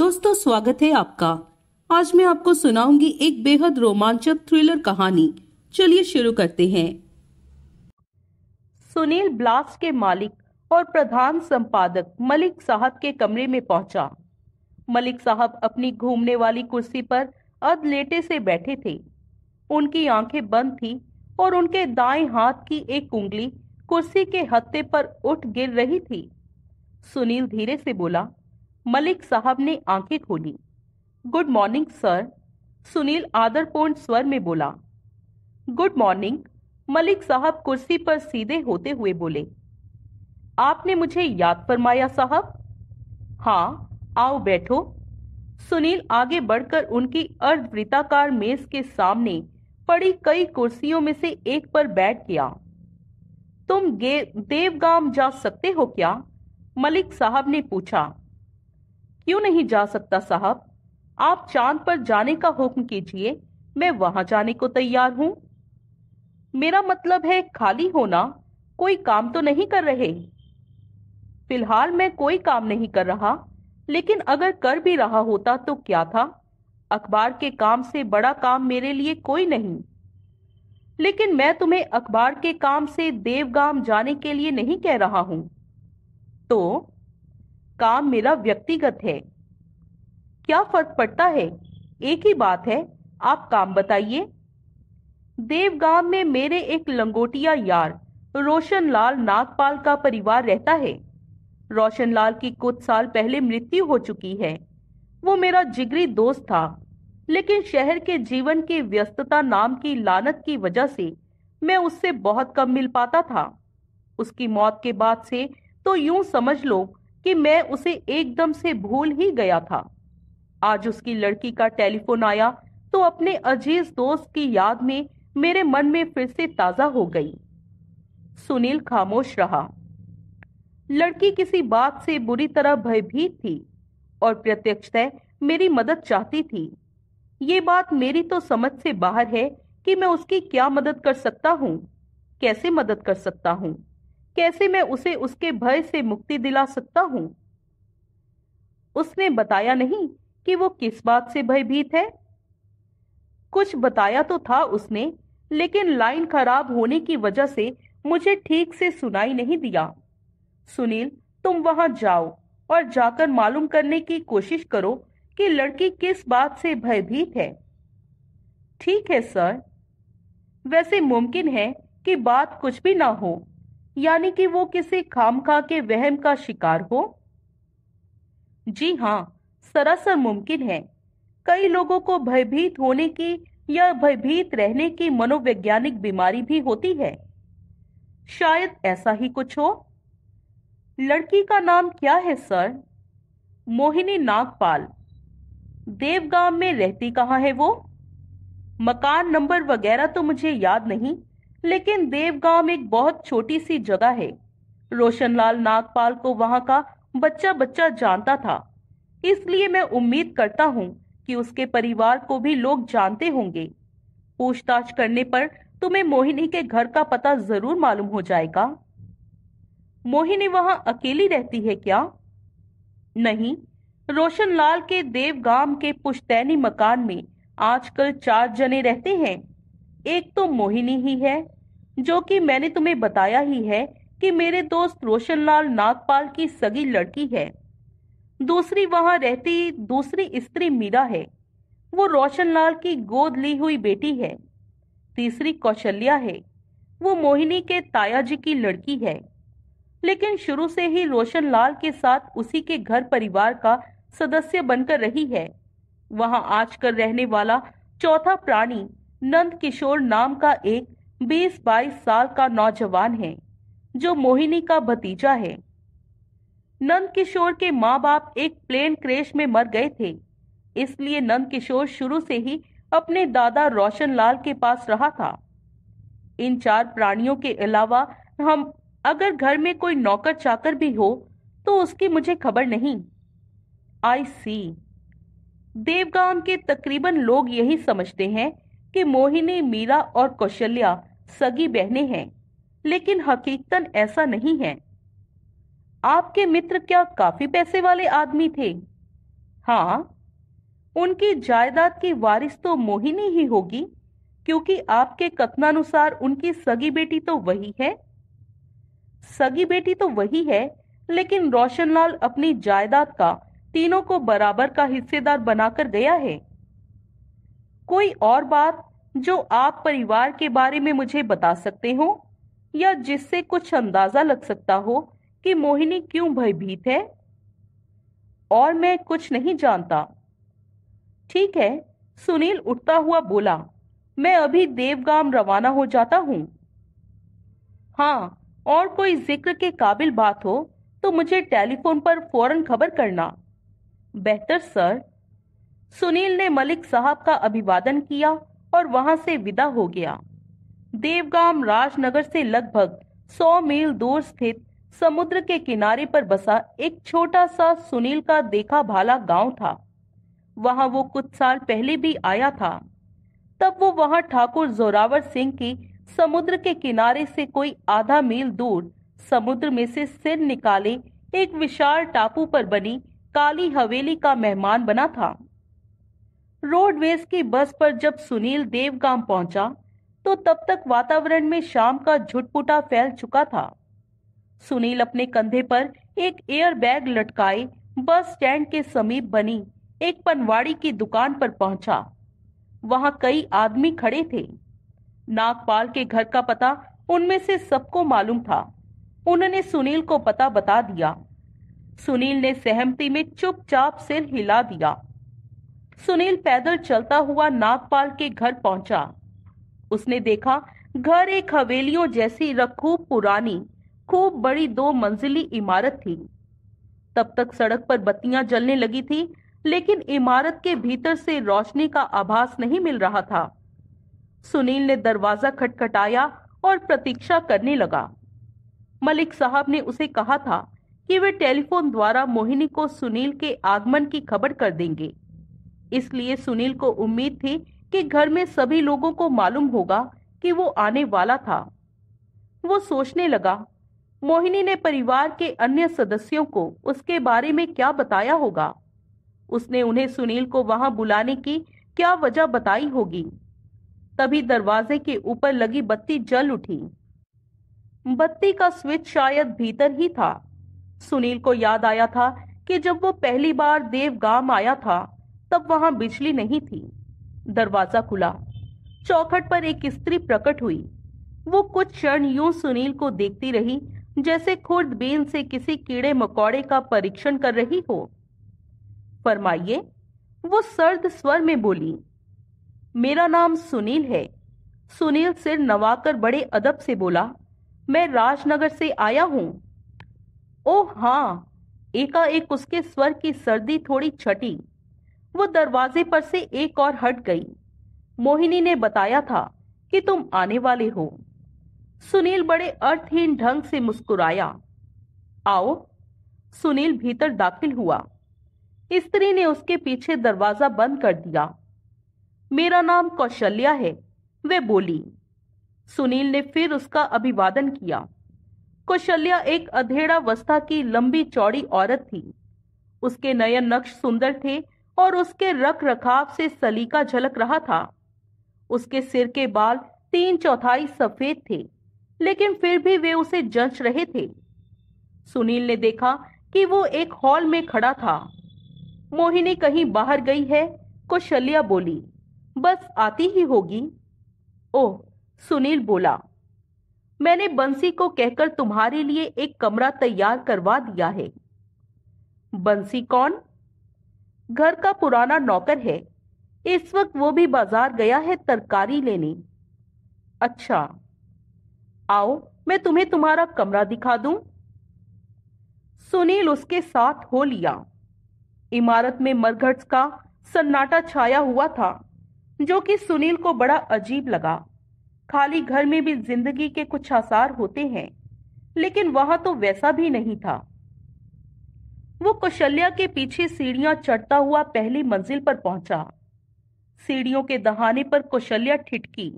दोस्तों स्वागत है आपका आज मैं आपको सुनाऊंगी एक बेहद रोमांचक थ्रिलर कहानी चलिए शुरू करते हैं सुनील ब्लास्ट के मालिक और प्रधान संपादक मलिक साहब के कमरे में पहुंचा मलिक साहब अपनी घूमने वाली कुर्सी पर अध लेटे से बैठे थे उनकी आंखें बंद थी और उनके दाएं हाथ की एक उंगली कुर्सी के हत्ते पर उठ गिर रही थी सुनील धीरे से बोला मलिक साहब ने आंखें खोली गुड मॉर्निंग सर सुनील आदरपूर्ण स्वर में बोला गुड मॉर्निंग मलिक साहब कुर्सी पर सीधे होते हुए बोले आपने मुझे याद फरमाया साहब हाँ आओ बैठो सुनील आगे बढ़कर उनकी अर्धवृताकार मेज के सामने पड़ी कई कुर्सियों में से एक पर बैठ गया तुम देवगाम जा सकते हो क्या मलिक साहब ने पूछा क्यों नहीं जा सकता साहब आप चांद पर जाने का हुक्म कीजिए मैं वहां जाने को तैयार हूं मेरा मतलब है खाली होना कोई काम तो नहीं कर रहे फिलहाल मैं कोई काम नहीं कर रहा लेकिन अगर कर भी रहा होता तो क्या था अखबार के काम से बड़ा काम मेरे लिए कोई नहीं लेकिन मैं तुम्हें अखबार के काम से देवगाम जाने के लिए नहीं कह रहा हूं तो काम मेरा व्यक्तिगत है क्या फर्क पड़ता है एक ही बात है आप काम बताइए देवगांव में मेरे एक लंगोटिया यार रोशनलाल नागपाल का परिवार रहता है रोशनलाल की कुछ साल पहले मृत्यु हो चुकी है वो मेरा जिगरी दोस्त था लेकिन शहर के जीवन की व्यस्तता नाम की लानत की वजह से मैं उससे बहुत कम मिल पाता था उसकी मौत के बाद से तो यूं समझ लो कि मैं उसे एकदम से भूल ही गया था आज उसकी लड़की का टेलीफोन आया तो अपने अजीज दोस्त की याद में मेरे मन में फिर से ताजा हो गई सुनील खामोश रहा लड़की किसी बात से बुरी तरह भयभीत थी और प्रत्यक्षतः मेरी मदद चाहती थी ये बात मेरी तो समझ से बाहर है कि मैं उसकी क्या मदद कर सकता हूँ कैसे मदद कर सकता हूँ कैसे मैं उसे उसके भय से मुक्ति दिला सकता हूं उसने बताया नहीं कि वो किस बात से भयभीत है कुछ बताया तो था उसने लेकिन लाइन खराब होने की वजह से मुझे ठीक से सुनाई नहीं दिया सुनील तुम वहां जाओ और जाकर मालूम करने की कोशिश करो कि लड़की किस बात से भयभीत है ठीक है सर वैसे मुमकिन है कि बात कुछ भी ना हो यानी कि वो किसी खामखा के वहम का शिकार हो जी हाँ सरासर मुमकिन है कई लोगों को भयभीत होने की या भयभीत रहने की मनोवैज्ञानिक बीमारी भी होती है शायद ऐसा ही कुछ हो लड़की का नाम क्या है सर मोहिनी नागपाल देवगाम में रहती कहाँ है वो मकान नंबर वगैरह तो मुझे याद नहीं लेकिन देवगांव में एक बहुत छोटी सी जगह है रोशनलाल नागपाल को वहां का बच्चा बच्चा जानता था इसलिए मैं उम्मीद करता हूँ कि उसके परिवार को भी लोग जानते होंगे पूछताछ करने पर तुम्हें मोहिनी के घर का पता जरूर मालूम हो जाएगा मोहिनी वहां अकेली रहती है क्या नहीं रोशनलाल के देवगाम के पुश्तैनी मकान में आजकल चार जने रहते हैं एक तो मोहिनी ही है जो कि मैंने तुम्हें बताया ही है कि मेरे दोस्त रोशनलाल नागपाल की सगी लड़की है दूसरी वहां रहती दूसरी स्त्री मीरा है वो रोशनलाल की गोद ली हुई बेटी है तीसरी कौशल्या है वो मोहिनी के ताया जी की लड़की है लेकिन शुरू से ही रोशनलाल के साथ उसी के घर परिवार का सदस्य बनकर रही है वहां आजकल रहने वाला चौथा प्राणी नंद किशोर नाम का एक 20-22 साल का नौजवान है जो मोहिनी का भतीजा है नंद किशोर के माँ बाप एक प्लेन क्रेश में मर गए थे इसलिए नंद किशोर शुरू से ही अपने दादा रोशन लाल के पास रहा था इन चार प्राणियों के अलावा हम अगर घर में कोई नौकर चाकर भी हो तो उसकी मुझे खबर नहीं आई सी देवगांव के तकरीबन लोग यही समझते हैं कि मोहिनी मीरा और कौशल्या सगी बहनें हैं लेकिन हकीकतन ऐसा नहीं है आपके मित्र क्या काफी पैसे वाले आदमी थे हाँ उनकी जायदाद की वारिस तो मोहिनी ही होगी क्योंकि आपके कथनानुसार उनकी सगी बेटी तो वही है सगी बेटी तो वही है लेकिन रोशनलाल अपनी जायदाद का तीनों को बराबर का हिस्सेदार बनाकर गया है कोई और बात जो आप परिवार के बारे में मुझे बता सकते हो या जिससे कुछ अंदाजा लग सकता हो कि मोहिनी क्यों भयभीत है और मैं कुछ नहीं जानता ठीक है सुनील उठता हुआ बोला मैं अभी देवगाम रवाना हो जाता हूँ हाँ और कोई जिक्र के काबिल बात हो तो मुझे टेलीफोन पर फौरन खबर करना बेहतर सर सुनील ने मलिक साहब का अभिवादन किया और वहां से विदा हो गया देवगाम राजनगर से लगभग सौ मील दूर स्थित समुद्र के किनारे पर बसा एक छोटा सा सुनील का देखा भाला गांव था वहां वो कुछ साल पहले भी आया था तब वो वहां ठाकुर जोरावर सिंह की समुद्र के किनारे से कोई आधा मील दूर समुद्र में से सिर निकाले एक विशाल टापू पर बनी काली हवेली का मेहमान बना था रोडवेज की बस पर जब सुनील गांव पहुंचा तो तब तक वातावरण में शाम का झुटपुटा फैल चुका था सुनील अपने कंधे पर एक एयर बैग लटकाए बस स्टैंड के समीप बनी एक पनवाड़ी की दुकान पर पहुंचा वहां कई आदमी खड़े थे नागपाल के घर का पता उनमें से सबको मालूम था उन्होंने सुनील को पता बता दिया सुनील ने सहमति में चुपचाप सिर हिला दिया सुनील पैदल चलता हुआ नागपाल के घर पहुंचा उसने देखा घर एक हवेलियों जैसी खूब पुरानी खूब बड़ी दो मंजिली इमारत थी तब तक सड़क पर बत्तियां जलने लगी थी लेकिन इमारत के भीतर से रोशनी का आभास नहीं मिल रहा था सुनील ने दरवाजा खटखटाया और प्रतीक्षा करने लगा मलिक साहब ने उसे कहा था कि वे टेलीफोन द्वारा मोहिनी को सुनील के आगमन की खबर कर देंगे इसलिए सुनील को उम्मीद थी कि घर में सभी लोगों को मालूम होगा कि वो आने वाला था वो सोचने लगा मोहिनी ने परिवार के अन्य सदस्यों को उसके बारे में क्या बताया होगा उसने उन्हें सुनील को वहां बुलाने की क्या वजह बताई होगी तभी दरवाजे के ऊपर लगी बत्ती जल उठी बत्ती का स्विच शायद भीतर ही था सुनील को याद आया था कि जब वो पहली बार देवगाम आया था तब वहां बिजली नहीं थी दरवाजा खुला चौखट पर एक स्त्री प्रकट हुई वो कुछ क्षण यूं सुनील को देखती रही जैसे खुर्द बेन से किसी कीड़े मकोड़े का परीक्षण कर रही हो फरमाइए वो सर्द स्वर में बोली मेरा नाम सुनील है सुनील सिर नवाकर बड़े अदब से बोला मैं राजनगर से आया हूं ओ हां एकाएक उसके स्वर की सर्दी थोड़ी छटी वो दरवाजे पर से एक और हट गई मोहिनी ने बताया था कि तुम आने वाले हो सुनील बड़े अर्थहीन ढंग से मुस्कुराया आओ सुनील भीतर दाखिल हुआ स्त्री ने उसके पीछे दरवाजा बंद कर दिया मेरा नाम कौशल्या है वे बोली सुनील ने फिर उसका अभिवादन किया कौशल्या एक अधेड़ावस्था की लंबी चौड़ी औरत थी उसके नयन नक्श सुंदर थे और उसके रख रखाव से सलीका झलक रहा था उसके सिर के बाल तीन चौथाई सफेद थे लेकिन फिर भी वे उसे जंच रहे थे सुनील ने देखा कि वो एक हॉल में खड़ा था मोहिनी कहीं बाहर गई है कौशल्या बोली बस आती ही होगी ओह सुनील बोला मैंने बंसी को कहकर तुम्हारे लिए एक कमरा तैयार करवा दिया है बंसी कौन घर का पुराना नौकर है इस वक्त वो भी बाजार गया है तरकारी लेने अच्छा आओ मैं तुम्हें तुम्हारा कमरा दिखा दूं सुनील उसके साथ हो लिया इमारत में मरघट का सन्नाटा छाया हुआ था जो कि सुनील को बड़ा अजीब लगा खाली घर में भी जिंदगी के कुछ आसार होते हैं लेकिन वहां तो वैसा भी नहीं था वो कौशल्या के पीछे सीढ़ियां चढ़ता हुआ पहली मंजिल पर पहुंचा सीढ़ियों के दहाने पर कौशल्या ठिटकी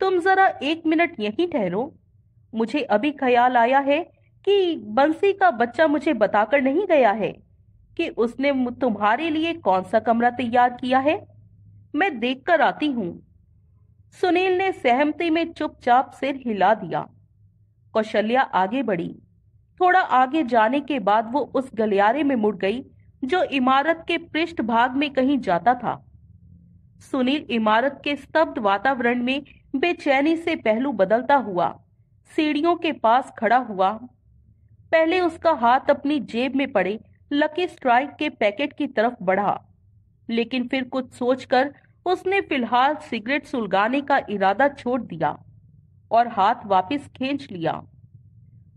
तुम जरा एक मिनट यहीं ठहरो मुझे अभी ख्याल आया है कि बंसी का बच्चा मुझे बताकर नहीं गया है कि उसने तुम्हारे लिए कौन सा कमरा तैयार किया है मैं देखकर आती हूँ सुनील ने सहमति में चुपचाप सिर हिला दिया कौशल्या आगे बढ़ी थोड़ा आगे जाने के बाद वो उस गलियारे में मुड़ गई जो इमारत के पृष्ठ भाग में कहीं जाता था सुनील इमारत के स्तब्ध वातावरण में बेचैनी से पहलू बदलता हुआ सीढ़ियों के पास खड़ा हुआ पहले उसका हाथ अपनी जेब में पड़े लकी स्ट्राइक के पैकेट की तरफ बढ़ा लेकिन फिर कुछ सोचकर उसने फिलहाल सिगरेट सुलगाने का इरादा छोड़ दिया और हाथ वापस खींच लिया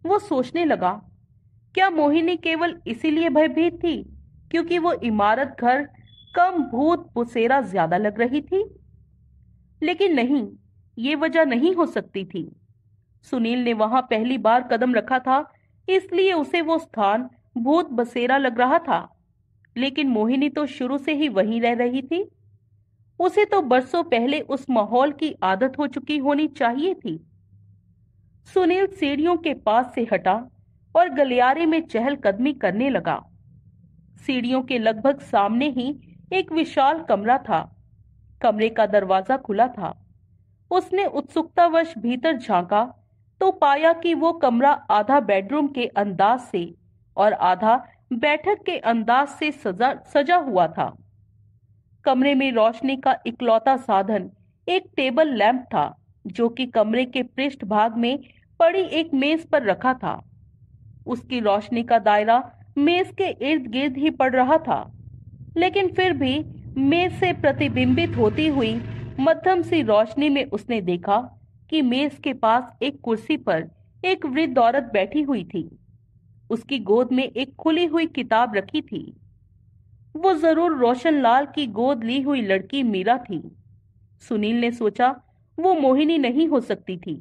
वो सोचने लगा क्या मोहिनी केवल इसीलिए भयभीत थी क्योंकि वो इमारत घर कम भूत पुसेरा ज्यादा लग रही थी लेकिन नहीं ये वजह नहीं हो सकती थी सुनील ने वहां पहली बार कदम रखा था इसलिए उसे वो स्थान भूत बसेरा लग रहा था लेकिन मोहिनी तो शुरू से ही वहीं रह रही थी उसे तो बरसों पहले उस माहौल की आदत हो चुकी होनी चाहिए थी सुनील सीढ़ियों के पास से हटा और गलियारे में चहलकदमी करने लगा सीढ़ियों के लगभग सामने ही एक विशाल कमरा था कमरे का दरवाजा खुला था उसने उत्सुकतावश भीतर झांका तो पाया कि वो कमरा आधा बेडरूम के अंदाज से और आधा बैठक के अंदाज से सजा सजा हुआ था कमरे में रोशनी का इकलौता साधन एक टेबल लैंप था जो कि कमरे के पृष्ठ भाग में पड़ी एक मेज पर रखा था उसकी रोशनी का दायरा मेज के इर्द गिर्द ही पड़ रहा था लेकिन फिर भी मेज से प्रतिबिंबित होती हुई मध्यम सी रोशनी में उसने देखा कि मेज के पास एक कुर्सी पर एक वृद्ध औरत बैठी हुई थी उसकी गोद में एक खुली हुई किताब रखी थी वो जरूर रोशन लाल की गोद ली हुई लड़की मीरा थी सुनील ने सोचा वो मोहिनी नहीं हो सकती थी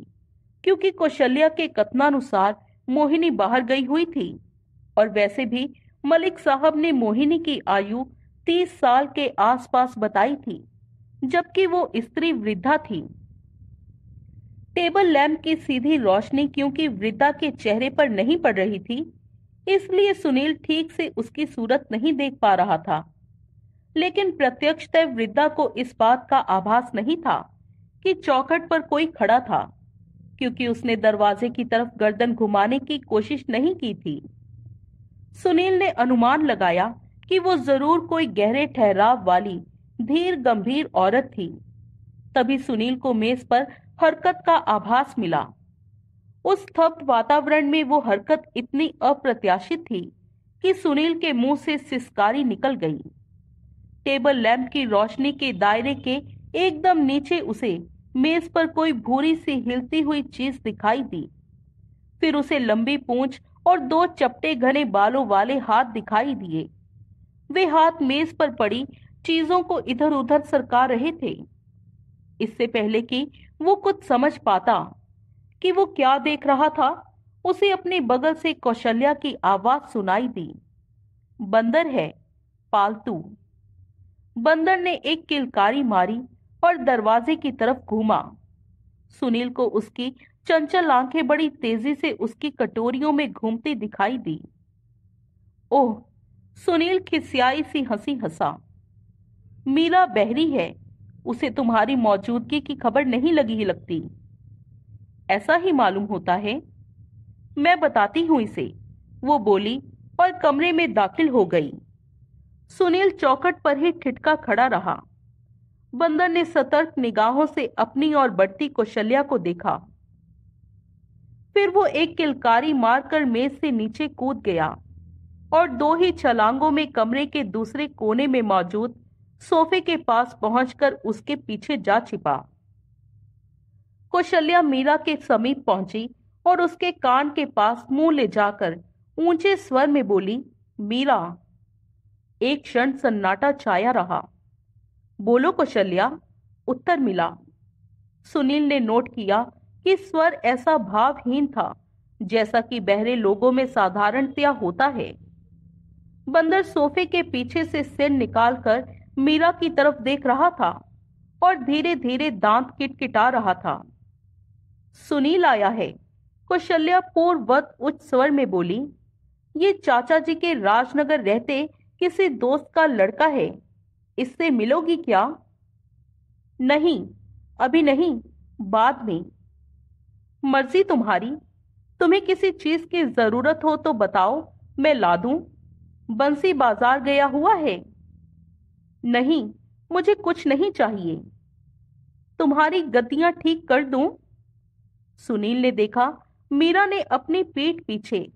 क्योंकि कौशल्या के कथनानुसार मोहिनी बाहर गई हुई थी और वैसे भी मलिक साहब ने मोहिनी की आयु तीस साल के आसपास बताई थी जबकि वो स्त्री वृद्धा थी टेबल लैंप की सीधी रोशनी क्योंकि वृद्धा के चेहरे पर नहीं पड़ रही थी इसलिए सुनील ठीक से उसकी सूरत नहीं देख पा रहा था लेकिन प्रत्यक्षतः वृद्धा को इस बात का आभास नहीं था कि चौखट पर कोई खड़ा था क्योंकि उसने दरवाजे की तरफ गर्दन घुमाने की कोशिश नहीं की थी सुनील ने अनुमान लगाया कि वो जरूर कोई गहरे ठहराव वाली धीर गंभीर औरत थी तभी सुनील को मेज पर हरकत का आभास मिला उस थप्त वातावरण में वो हरकत इतनी अप्रत्याशित थी कि सुनील के मुंह से सिस्कारी निकल गई टेबल लैंप की रोशनी के दायरे के एकदम नीचे उसे मेज पर कोई भूरी सी हिलती हुई चीज दिखाई दी फिर उसे लंबी पूंछ और दो चपटे घने बालों वाले हाथ दिखाई दिए वे हाथ मेज पर पड़ी चीजों को इधर उधर सरका रहे थे इससे पहले कि वो कुछ समझ पाता कि वो क्या देख रहा था उसे अपने बगल से कौशल्या की आवाज सुनाई दी बंदर है पालतू बंदर ने एक किलकारी मारी और दरवाजे की तरफ घूमा सुनील को उसकी चंचल आंखें बड़ी तेजी से उसकी कटोरियों में घूमती दिखाई दी ओह सुनील खिसियाई सी हंसी हंसा मीरा बहरी है उसे तुम्हारी मौजूदगी की खबर नहीं लगी ही लगती ऐसा ही मालूम होता है मैं बताती हूं इसे वो बोली और कमरे में दाखिल हो गई सुनील चौकट पर ही ठिटका खड़ा रहा बंदर ने सतर्क निगाहों से अपनी और बढ़ती कौशल्या को देखा फिर वो एक किलकारी मारकर मेज से नीचे कूद गया और दो ही छलांगों में कमरे के दूसरे कोने में मौजूद सोफे के पास पहुंचकर उसके पीछे जा छिपा कौशल्या मीरा के समीप पहुंची और उसके कान के पास मुंह ले जाकर ऊंचे स्वर में बोली मीरा एक क्षण सन्नाटा छाया रहा बोलो कौशल्या उत्तर मिला सुनील ने नोट किया कि स्वर ऐसा भावहीन था जैसा कि बहरे लोगों में साधारणतया होता है बंदर सोफे के पीछे से सिर निकालकर मीरा की तरफ देख रहा था और धीरे धीरे दांत किटकिटा रहा था सुनील आया है कौशल्या पूर्ववत उच्च स्वर में बोली ये चाचा जी के राजनगर रहते किसी दोस्त का लड़का है इससे मिलोगी क्या नहीं अभी नहीं बाद में मर्जी तुम्हारी तुम्हें किसी चीज की जरूरत हो तो बताओ मैं ला दू बंसी बाजार गया हुआ है नहीं मुझे कुछ नहीं चाहिए तुम्हारी गतियां ठीक कर दू सुनील ने देखा मीरा ने अपनी पीठ पीछे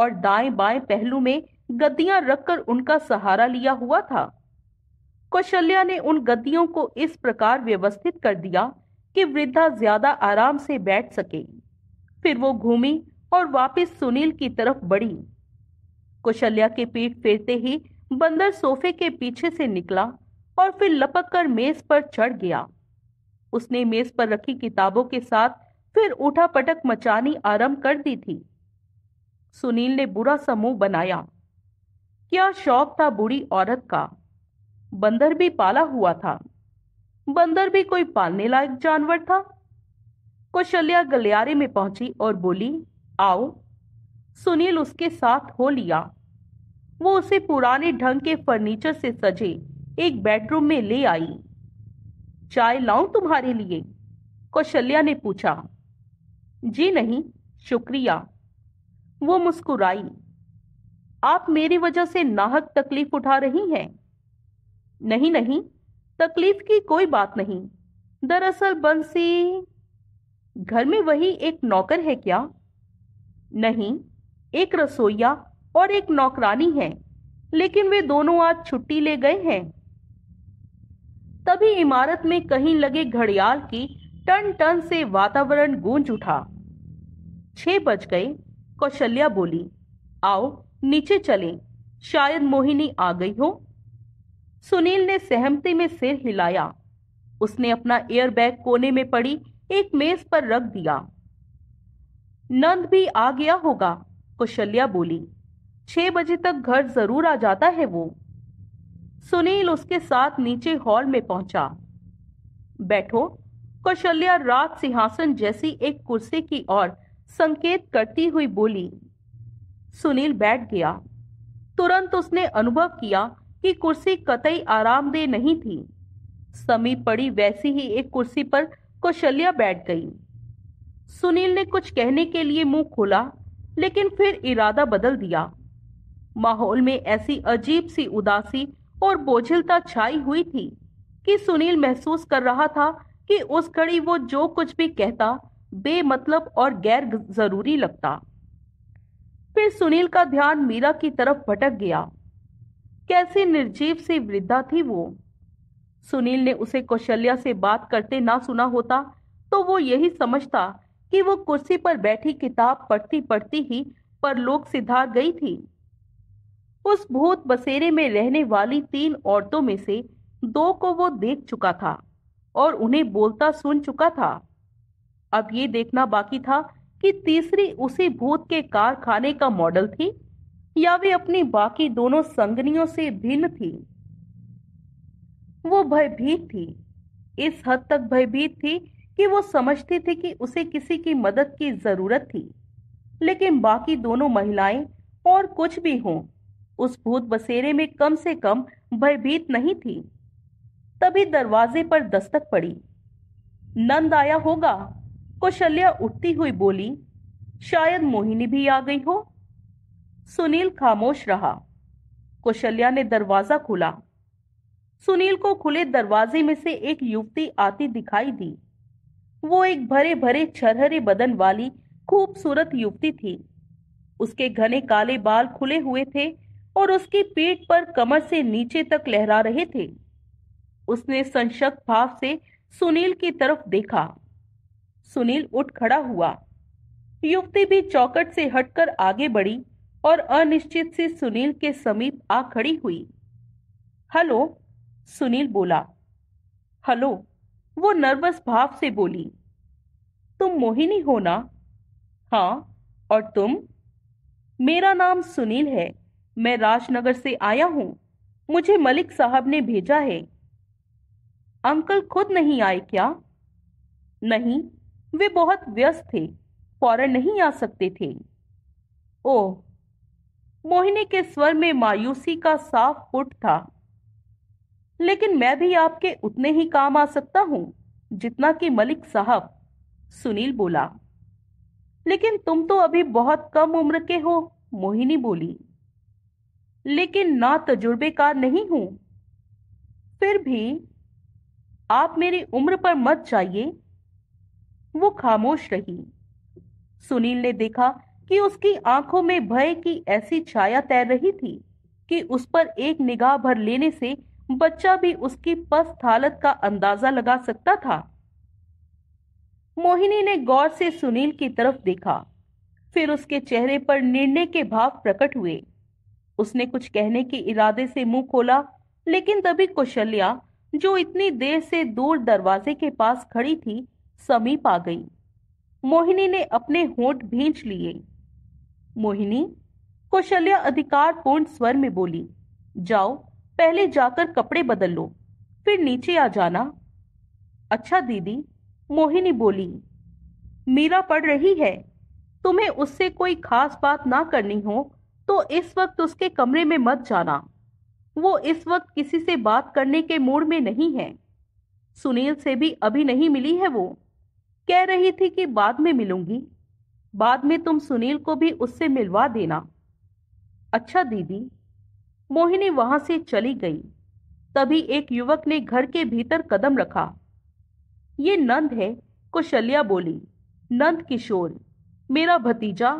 और दाएं बाएं पहलू में गद्दियां रखकर उनका सहारा लिया हुआ था कौशल्या ने उन गद्दियों को इस प्रकार व्यवस्थित कर दिया कि वृद्धा ज्यादा आराम से बैठ सके फिर वो घूमी और वापस सुनील की तरफ बढ़ी कौशल्या के पीठ फेरते ही बंदर सोफे के पीछे से निकला और फिर लपक कर मेज पर चढ़ गया उसने मेज पर रखी किताबों के साथ फिर उठा पटक मचानी आरंभ कर दी थी सुनील ने बुरा समूह बनाया क्या शौक था बुरी औरत का बंदर भी पाला हुआ था बंदर भी कोई पालने लायक जानवर था कौशल्या गलियारे में पहुंची और बोली आओ सुनील उसके साथ हो लिया वो उसे पुराने ढंग के फर्नीचर से सजे एक बेडरूम में ले आई चाय लाऊं तुम्हारे लिए कौशल्या ने पूछा जी नहीं शुक्रिया वो मुस्कुराई आप मेरी वजह से नाहक तकलीफ उठा रही हैं नहीं नहीं तकलीफ की कोई बात नहीं दरअसल बंसी घर में वही एक नौकर है क्या नहीं एक रसोईया और एक नौकरानी है लेकिन वे दोनों आज छुट्टी ले गए हैं तभी इमारत में कहीं लगे घड़ियाल की टन टन से वातावरण गूंज उठा छह बज गए कौशल्या बोली आओ नीचे चलें शायद मोहिनी आ गई हो सुनील ने सहमति में सिर हिलाया उसने अपना एयरबैग कोने में पड़ी एक मेज पर रख दिया नंद भी आ गया होगा कुशल्या बोली छह बजे तक घर जरूर आ जाता है वो सुनील उसके साथ नीचे हॉल में पहुंचा बैठो कौशल्या रात सिंहासन जैसी एक कुर्सी की ओर संकेत करती हुई बोली सुनील बैठ गया तुरंत उसने अनुभव किया कि कुर्सी कतई आरामदेह नहीं थी समीप पड़ी वैसी ही एक कुर्सी पर कौशल्या बैठ गई सुनील ने कुछ कहने के लिए मुंह खोला लेकिन फिर इरादा बदल दिया माहौल में ऐसी अजीब सी उदासी और बोझिलता छाई हुई थी कि सुनील महसूस कर रहा था कि उस घड़ी वो जो कुछ भी कहता बेमतलब और गैर जरूरी लगता फिर सुनील का ध्यान मीरा की तरफ भटक गया कैसे निर्जीव से वृद्धा थी वो सुनील ने उसे कौशल्या से बात करते ना सुना होता तो वो यही समझता कि वो कुर्सी पर बैठी किताब पढ़ती पढ़ती ही परलोक सिधार गई थी उस भूत बसेरे में रहने वाली तीन औरतों में से दो को वो देख चुका था और उन्हें बोलता सुन चुका था अब ये देखना बाकी था कि तीसरी उसी भूत के कारखाने का मॉडल थी या वे अपनी बाकी दोनों संगनियों से भिन्न थी वो भयभीत थी इस हद तक भयभीत थी कि वो समझती थी कि उसे किसी की मदद की जरूरत थी लेकिन बाकी दोनों महिलाएं और कुछ भी हों उस भूत बसेरे में कम से कम भयभीत नहीं थी तभी दरवाजे पर दस्तक पड़ी नंद आया होगा कौशल्या उठती हुई बोली शायद मोहिनी भी आ गई हो सुनील खामोश रहा कौशल्या ने दरवाजा खोला सुनील को खुले दरवाजे में से एक युवती आती दिखाई दी वो एक भरे भरे छरहरे बदन वाली खूबसूरत युवती थी उसके घने काले बाल खुले हुए थे और उसकी पीठ पर कमर से नीचे तक लहरा रहे थे उसने संशक भाव से सुनील की तरफ देखा सुनील उठ खड़ा हुआ युवती भी चौकट से हटकर आगे बढ़ी और अनिश्चित से सुनील के समीप आ खड़ी हुई हेलो सुनील बोला हेलो वो नर्वस भाव से बोली तुम मोहिनी हो ना हाँ और तुम मेरा नाम सुनील है मैं राजनगर से आया हूं मुझे मलिक साहब ने भेजा है अंकल खुद नहीं आए क्या नहीं वे बहुत व्यस्त थे फौरन नहीं आ सकते थे ओह मोहिनी के स्वर में मायूसी का साफ फुट था लेकिन मैं भी आपके उतने ही काम आ सकता हूं जितना कि मलिक साहब सुनील बोला लेकिन तुम तो अभी बहुत कम उम्र के हो मोहिनी बोली लेकिन ना तजुर्बेकार नहीं हूं फिर भी आप मेरी उम्र पर मत जाइए वो खामोश रही सुनील ने देखा कि उसकी आंखों में भय की ऐसी छाया तैर रही थी कि उस पर एक निगाह भर लेने से बच्चा भी उसकी पस्त हालत का अंदाजा लगा सकता था मोहिनी ने गौर से सुनील की तरफ देखा फिर उसके चेहरे पर निर्णय के भाव प्रकट हुए उसने कुछ कहने के इरादे से मुंह खोला लेकिन तभी कौशल्या जो इतनी देर से दूर दरवाजे के पास खड़ी थी समीप आ गई मोहिनी ने अपने होंठ भींच लिए मोहिनी कौशल्या अधिकार पूर्ण स्वर में बोली जाओ पहले जाकर कपड़े बदल लो फिर नीचे आ जाना अच्छा दीदी मोहिनी बोली मीरा पढ़ रही है तुम्हें उससे कोई खास बात ना करनी हो तो इस वक्त उसके कमरे में मत जाना वो इस वक्त किसी से बात करने के मूड में नहीं है सुनील से भी अभी नहीं मिली है वो कह रही थी कि बाद में मिलूंगी बाद में तुम सुनील को भी उससे मिलवा देना अच्छा दीदी मोहिनी वहां से चली गई तभी एक युवक ने घर के भीतर कदम रखा ये नंद है कुशल्या बोली नंद किशोर मेरा भतीजा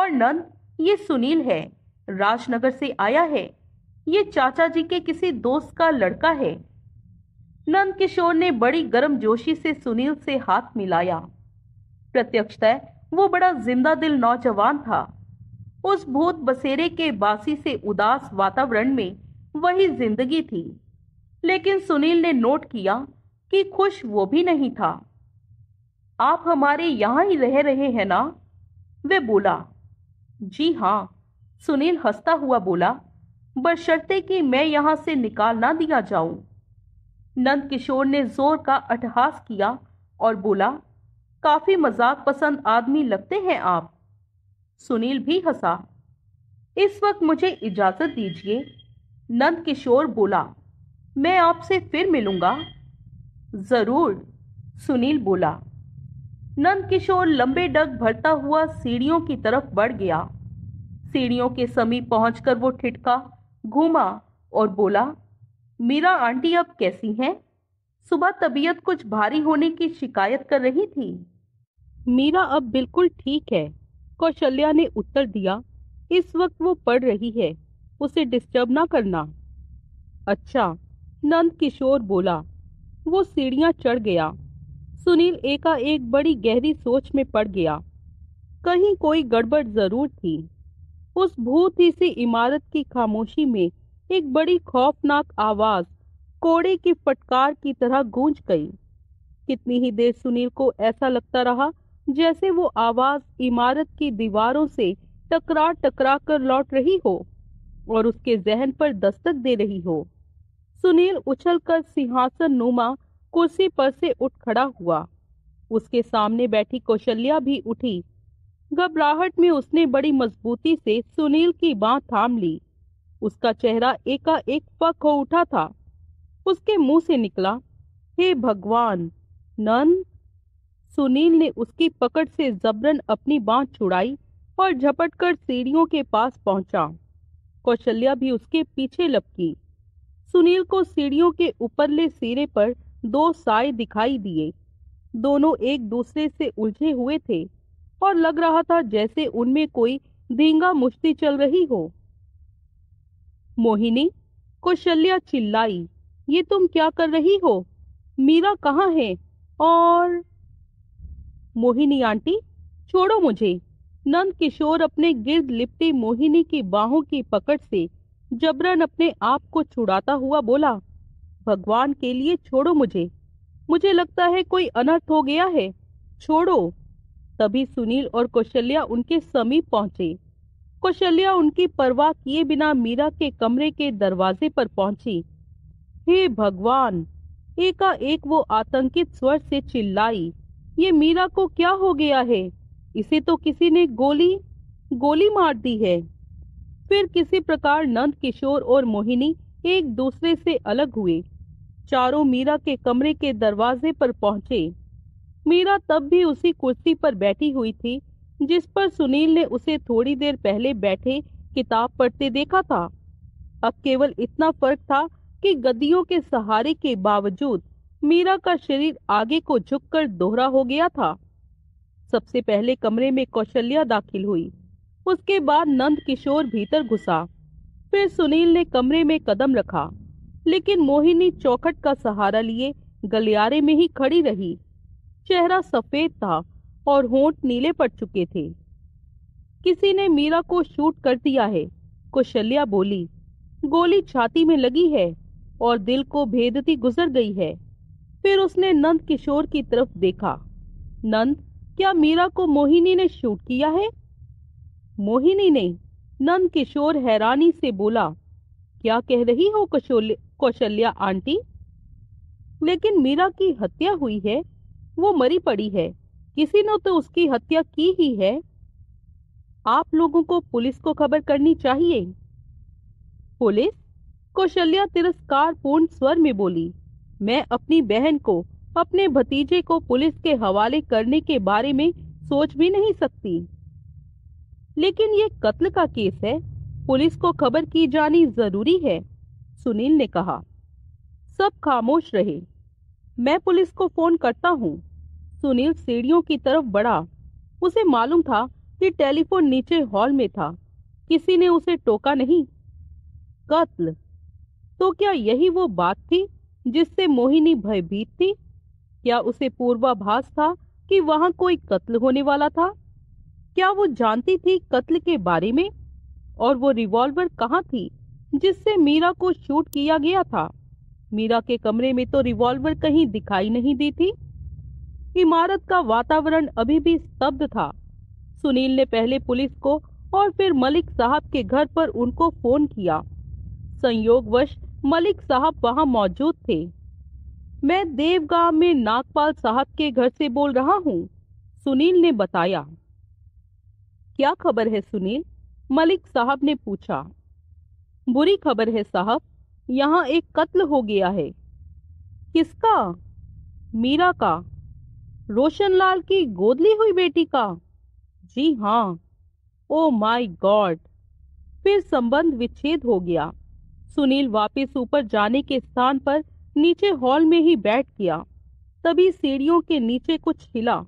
और नंद ये सुनील है राजनगर से आया है ये चाचा जी के किसी दोस्त का लड़का है नंद किशोर ने बड़ी गर्मजोशी से सुनील से हाथ मिलाया प्रत्यक्षतः वो बड़ा जिंदा दिल नौजवान था उस भूत बसेरे के बासी से उदास वातावरण में वही जिंदगी थी लेकिन सुनील ने नोट किया कि खुश वो भी नहीं था आप हमारे यहाँ ही रह रहे हैं ना वे बोला जी हाँ सुनील हंसता हुआ बोला बशर्ते कि मैं यहाँ से निकाल ना दिया जाऊं नंद किशोर ने जोर का अटहास किया और बोला काफी मजाक पसंद आदमी लगते हैं आप सुनील भी हंसा इस वक्त मुझे इजाजत दीजिए नंद किशोर बोला मैं आपसे फिर मिलूंगा जरूर सुनील बोला नंद किशोर लंबे डग भरता हुआ सीढ़ियों की तरफ बढ़ गया सीढ़ियों के समीप पहुंचकर वो ठिठका घूमा और बोला मीरा आंटी अब कैसी हैं सुबह तबीयत कुछ भारी होने की शिकायत कर रही थी मीरा अब बिल्कुल ठीक है कौशल्या ने उत्तर दिया इस वक्त वो पढ़ रही है उसे डिस्टर्ब ना करना अच्छा नंद किशोर बोला वो सीढ़ियाँ चढ़ गया सुनील एकाएक बड़ी गहरी सोच में पड़ गया कहीं कोई गड़बड़ जरूर थी उस भूत ही सी इमारत की खामोशी में एक बड़ी खौफनाक आवाज कोड़े की फटकार की तरह गूंज गई कितनी ही देर सुनील को ऐसा लगता रहा जैसे वो आवाज इमारत की दीवारों से टकरा टकरा कर लौट रही हो और उसके जहन पर दस्तक दे रही हो सुनील उछलकर सिंहासन नुमा कुर्सी पर से उठ खड़ा हुआ उसके सामने बैठी कौशल्या भी उठी घबराहट में उसने बड़ी मजबूती से सुनील की बाह थाम ली उसका चेहरा एकाएक पक हो उठा था उसके मुंह से निकला हे भगवान नन सुनील ने उसकी पकड़ से जबरन अपनी बांह छुड़ाई और झपटकर सीढ़ियों के पास पहुंचा कौशल्या भी उसके पीछे लपकी सुनील को सीढ़ियों के ऊपरले सिरे पर दो साय दिखाई दिए दोनों एक दूसरे से उलझे हुए थे और लग रहा था जैसे उनमें कोई धींगा मुश्ती चल रही हो मोहिनी कौशल्या चिल्लाई ये तुम क्या कर रही हो मीरा कहाँ है और मोहिनी आंटी छोड़ो मुझे नंद किशोर अपने गिर्द लिपटी मोहिनी की बाहों की पकड़ से जबरन अपने आप को छुड़ाता हुआ बोला भगवान के लिए छोड़ो मुझे मुझे लगता है कोई अनर्थ हो गया है छोड़ो तभी सुनील और कौशल्या उनके समीप पहुंचे कौशल्या उनकी परवाह किए बिना मीरा के कमरे के दरवाजे पर पहुंची हे भगवान एकाएक वो आतंकित स्वर से चिल्लाई ये मीरा को क्या हो गया है इसे तो किसी ने गोली गोली मार दी है फिर किसी प्रकार नंद किशोर और मोहिनी एक दूसरे से अलग हुए चारों मीरा के कमरे के दरवाजे पर पहुंचे मीरा तब भी उसी कुर्सी पर बैठी हुई थी जिस पर सुनील ने उसे थोड़ी देर पहले बैठे किताब पढ़ते देखा था अब केवल इतना फर्क था कि गद्दियों के सहारे के बावजूद मीरा का शरीर आगे को झुककर दोहरा हो गया था सबसे पहले कमरे में कौशल्या दाखिल हुई उसके बाद नंद किशोर भीतर घुसा फिर सुनील ने कमरे में कदम रखा लेकिन मोहिनी चौखट का सहारा लिए गलियारे में ही खड़ी रही चेहरा सफेद था और होंठ नीले पड़ चुके थे किसी ने मीरा को शूट कर दिया है कौशल्या बोली गोली छाती में लगी है और दिल को भेदती गुजर गई है फिर उसने नंद किशोर की तरफ देखा नंद क्या मीरा को मोहिनी ने शूट किया है मोहिनी ने नंद किशोर हैरानी से बोला क्या कह रही हो कौशल्या आंटी लेकिन मीरा की हत्या हुई है वो मरी पड़ी है किसी ने तो उसकी हत्या की ही है आप लोगों को पुलिस को खबर करनी चाहिए पुलिस कौशल्या तिरस्कार पूर्ण स्वर में बोली मैं अपनी बहन को अपने भतीजे को पुलिस के हवाले करने के बारे में सोच भी नहीं सकती लेकिन ये कत्ल का केस है पुलिस को खबर की जानी जरूरी है सुनील ने कहा सब खामोश रहे मैं पुलिस को फोन करता हूँ सुनील सीढ़ियों की तरफ बढ़ा उसे मालूम था कि टेलीफोन नीचे हॉल में था किसी ने उसे टोका नहीं कत्ल तो क्या यही वो बात थी जिससे मोहिनी भयभीत थी क्या उसे पूर्वाभास था कि वहां कोई कत्ल होने वाला था क्या वो जानती थी कत्ल के बारे में और वो रिवॉल्वर कहाँ थी जिससे मीरा को शूट किया गया था मीरा के कमरे में तो रिवॉल्वर कहीं दिखाई नहीं दी थी इमारत का वातावरण अभी भी स्तब्ध था सुनील ने पहले पुलिस को और फिर मलिक साहब के घर पर उनको फोन किया संयोगवश मलिक साहब वहां मौजूद थे मैं देवगांव में नागपाल साहब के घर से बोल रहा हूँ सुनील ने बताया क्या खबर है सुनील मलिक साहब ने पूछा बुरी खबर है साहब यहाँ एक कत्ल हो गया है किसका मीरा का रोशनलाल की गोदली हुई बेटी का जी हाँ ओ माय गॉड फिर संबंध विच्छेद हो गया सुनील वापस ऊपर जाने के स्थान पर नीचे हॉल में ही बैठ गया तभी सीढ़ियों के नीचे कुछ हिला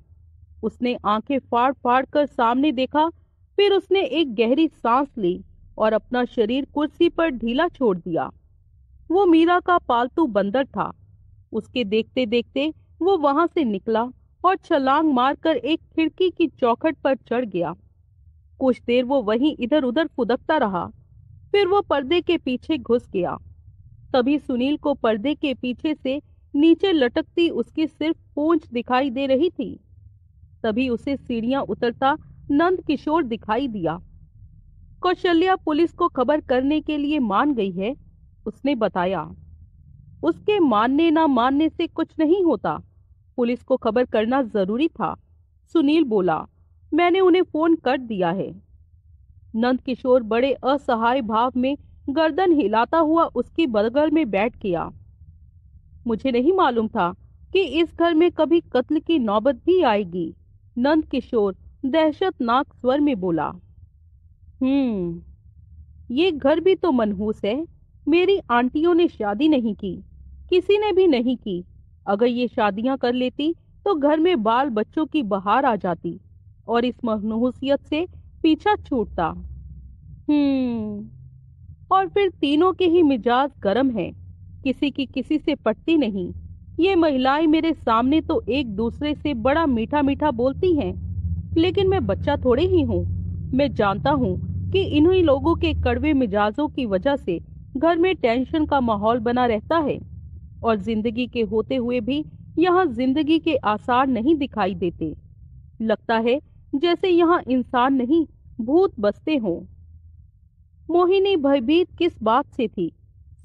उसने आंखें फाड़ फाड़ कर सामने देखा फिर उसने एक गहरी सांस ली और अपना शरीर कुर्सी पर ढीला छोड़ दिया वो मीरा का पालतू बंदर था उसके देखते देखते वो वहां से निकला और छलांग मारकर एक खिड़की की चौखट पर चढ़ गया कुछ देर वो वहीं इधर उधर फुदकता रहा फिर वो पर्दे के पीछे घुस गया तभी सुनील को पर्दे के पीछे से नीचे लटकती उसकी सिर्फ पूंछ दिखाई दे रही थी तभी उसे सीढ़ियां उतरता नंद किशोर दिखाई दिया कौशल्या पुलिस को खबर करने के लिए मान गई है उसने बताया उसके मानने ना मानने से कुछ नहीं होता पुलिस को खबर करना जरूरी था सुनील बोला मैंने उन्हें फोन कर दिया है नंद किशोर बड़े असहाय भाव में गर्दन हिलाता हुआ उसकी बदगल में बैठ गया मुझे नहीं मालूम था कि इस घर में कभी कत्ल की नौबत भी आएगी नंदकिशोर दहशतनाक स्वर में बोला हम्म ये घर भी तो मनहूस है मेरी आंटियों ने शादी नहीं की किसी ने भी नहीं की अगर ये शादियां कर लेती तो घर में बाल बच्चों की बहार आ जाती और इस मनहूसियत से पीछा छूटता हम्म और फिर तीनों के ही मिजाज गर्म है किसी की किसी से पटती नहीं ये महिलाएं मेरे सामने तो एक दूसरे से बड़ा मीठा मीठा बोलती हैं लेकिन मैं बच्चा थोड़े ही हूँ मैं जानता हूँ कि इन्हीं लोगों के कड़वे मिजाजों की वजह से घर में टेंशन का माहौल बना रहता है और जिंदगी के होते हुए भी यहाँ जिंदगी के आसार नहीं दिखाई देते लगता है जैसे यहाँ इंसान नहीं भूत बसते हों मोहिनी भयभीत किस बात से थी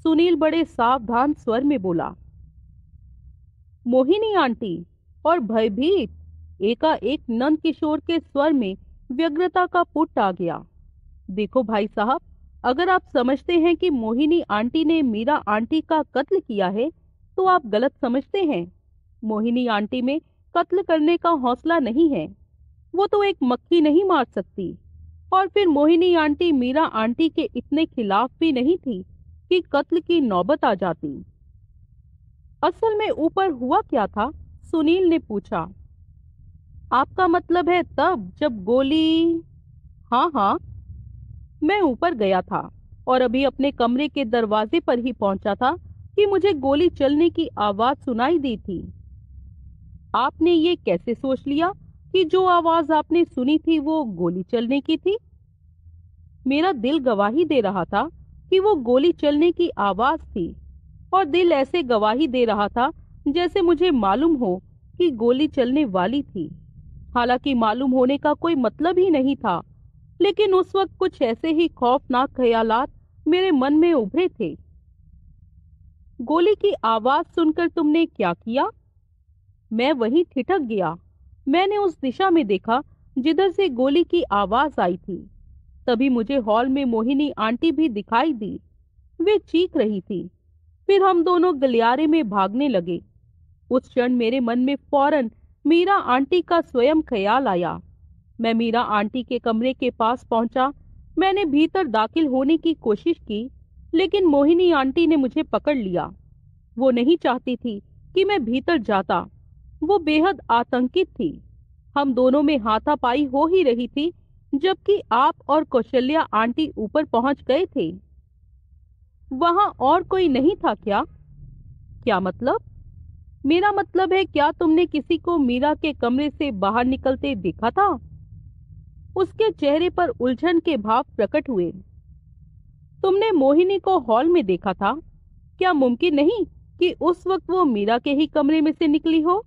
सुनील बड़े सावधान स्वर में बोला मोहिनी आंटी और भयभीत एकाएक नंद किशोर के स्वर में व्यग्रता का पुट आ गया देखो भाई साहब अगर आप समझते हैं कि मोहिनी आंटी ने मीरा आंटी का कत्ल किया है तो आप गलत समझते हैं मोहिनी आंटी में कत्ल करने का हौसला नहीं है वो तो एक मक्खी नहीं मार सकती और फिर मोहिनी आंटी मीरा आंटी के इतने खिलाफ भी नहीं थी कि कत्ल की नौबत आ जाती असल में ऊपर हुआ क्या था सुनील ने पूछा आपका मतलब है तब जब गोली हाँ हाँ मैं ऊपर गया था और अभी अपने कमरे के दरवाजे पर ही पहुंचा था कि मुझे गोली चलने की आवाज सुनाई दी थी आपने ये कैसे सोच लिया कि जो आवाज आपने सुनी थी वो गोली चलने की थी मेरा दिल गवाही दे रहा था कि वो गोली चलने की आवाज थी और दिल ऐसे गवाही दे रहा था जैसे मुझे मालूम हो कि गोली चलने वाली थी हालांकि मालूम होने का कोई मतलब ही नहीं था लेकिन उस वक्त कुछ ऐसे ही खौफनाक ख्यालात मेरे मन में उभरे थे गोली की आवाज सुनकर तुमने क्या किया मैं वहीं ठिठक गया मैंने उस दिशा में देखा जिधर से गोली की आवाज आई थी तभी मुझे हॉल में मोहिनी आंटी भी दिखाई दी वे चीख रही थी फिर हम दोनों गलियारे में भागने लगे उस क्षण मेरे मन में फौरन मीरा आंटी का स्वयं ख्याल आया मैं मीरा आंटी के कमरे के पास पहुंचा मैंने भीतर दाखिल होने की कोशिश की लेकिन मोहिनी आंटी ने मुझे पकड़ लिया वो नहीं चाहती थी कि मैं भीतर जाता वो बेहद आतंकित थी हम दोनों में हाथापाई हो ही रही थी जबकि आप और कौशल्या आंटी ऊपर पहुंच गए थे वहां और कोई नहीं था क्या क्या मतलब मेरा मतलब है क्या तुमने किसी को मीरा के कमरे से बाहर निकलते देखा था उसके चेहरे पर उलझन के भाव प्रकट हुए तुमने मोहिनी को हॉल में देखा था क्या मुमकिन नहीं कि उस वक्त वो मीरा के ही कमरे में से निकली हो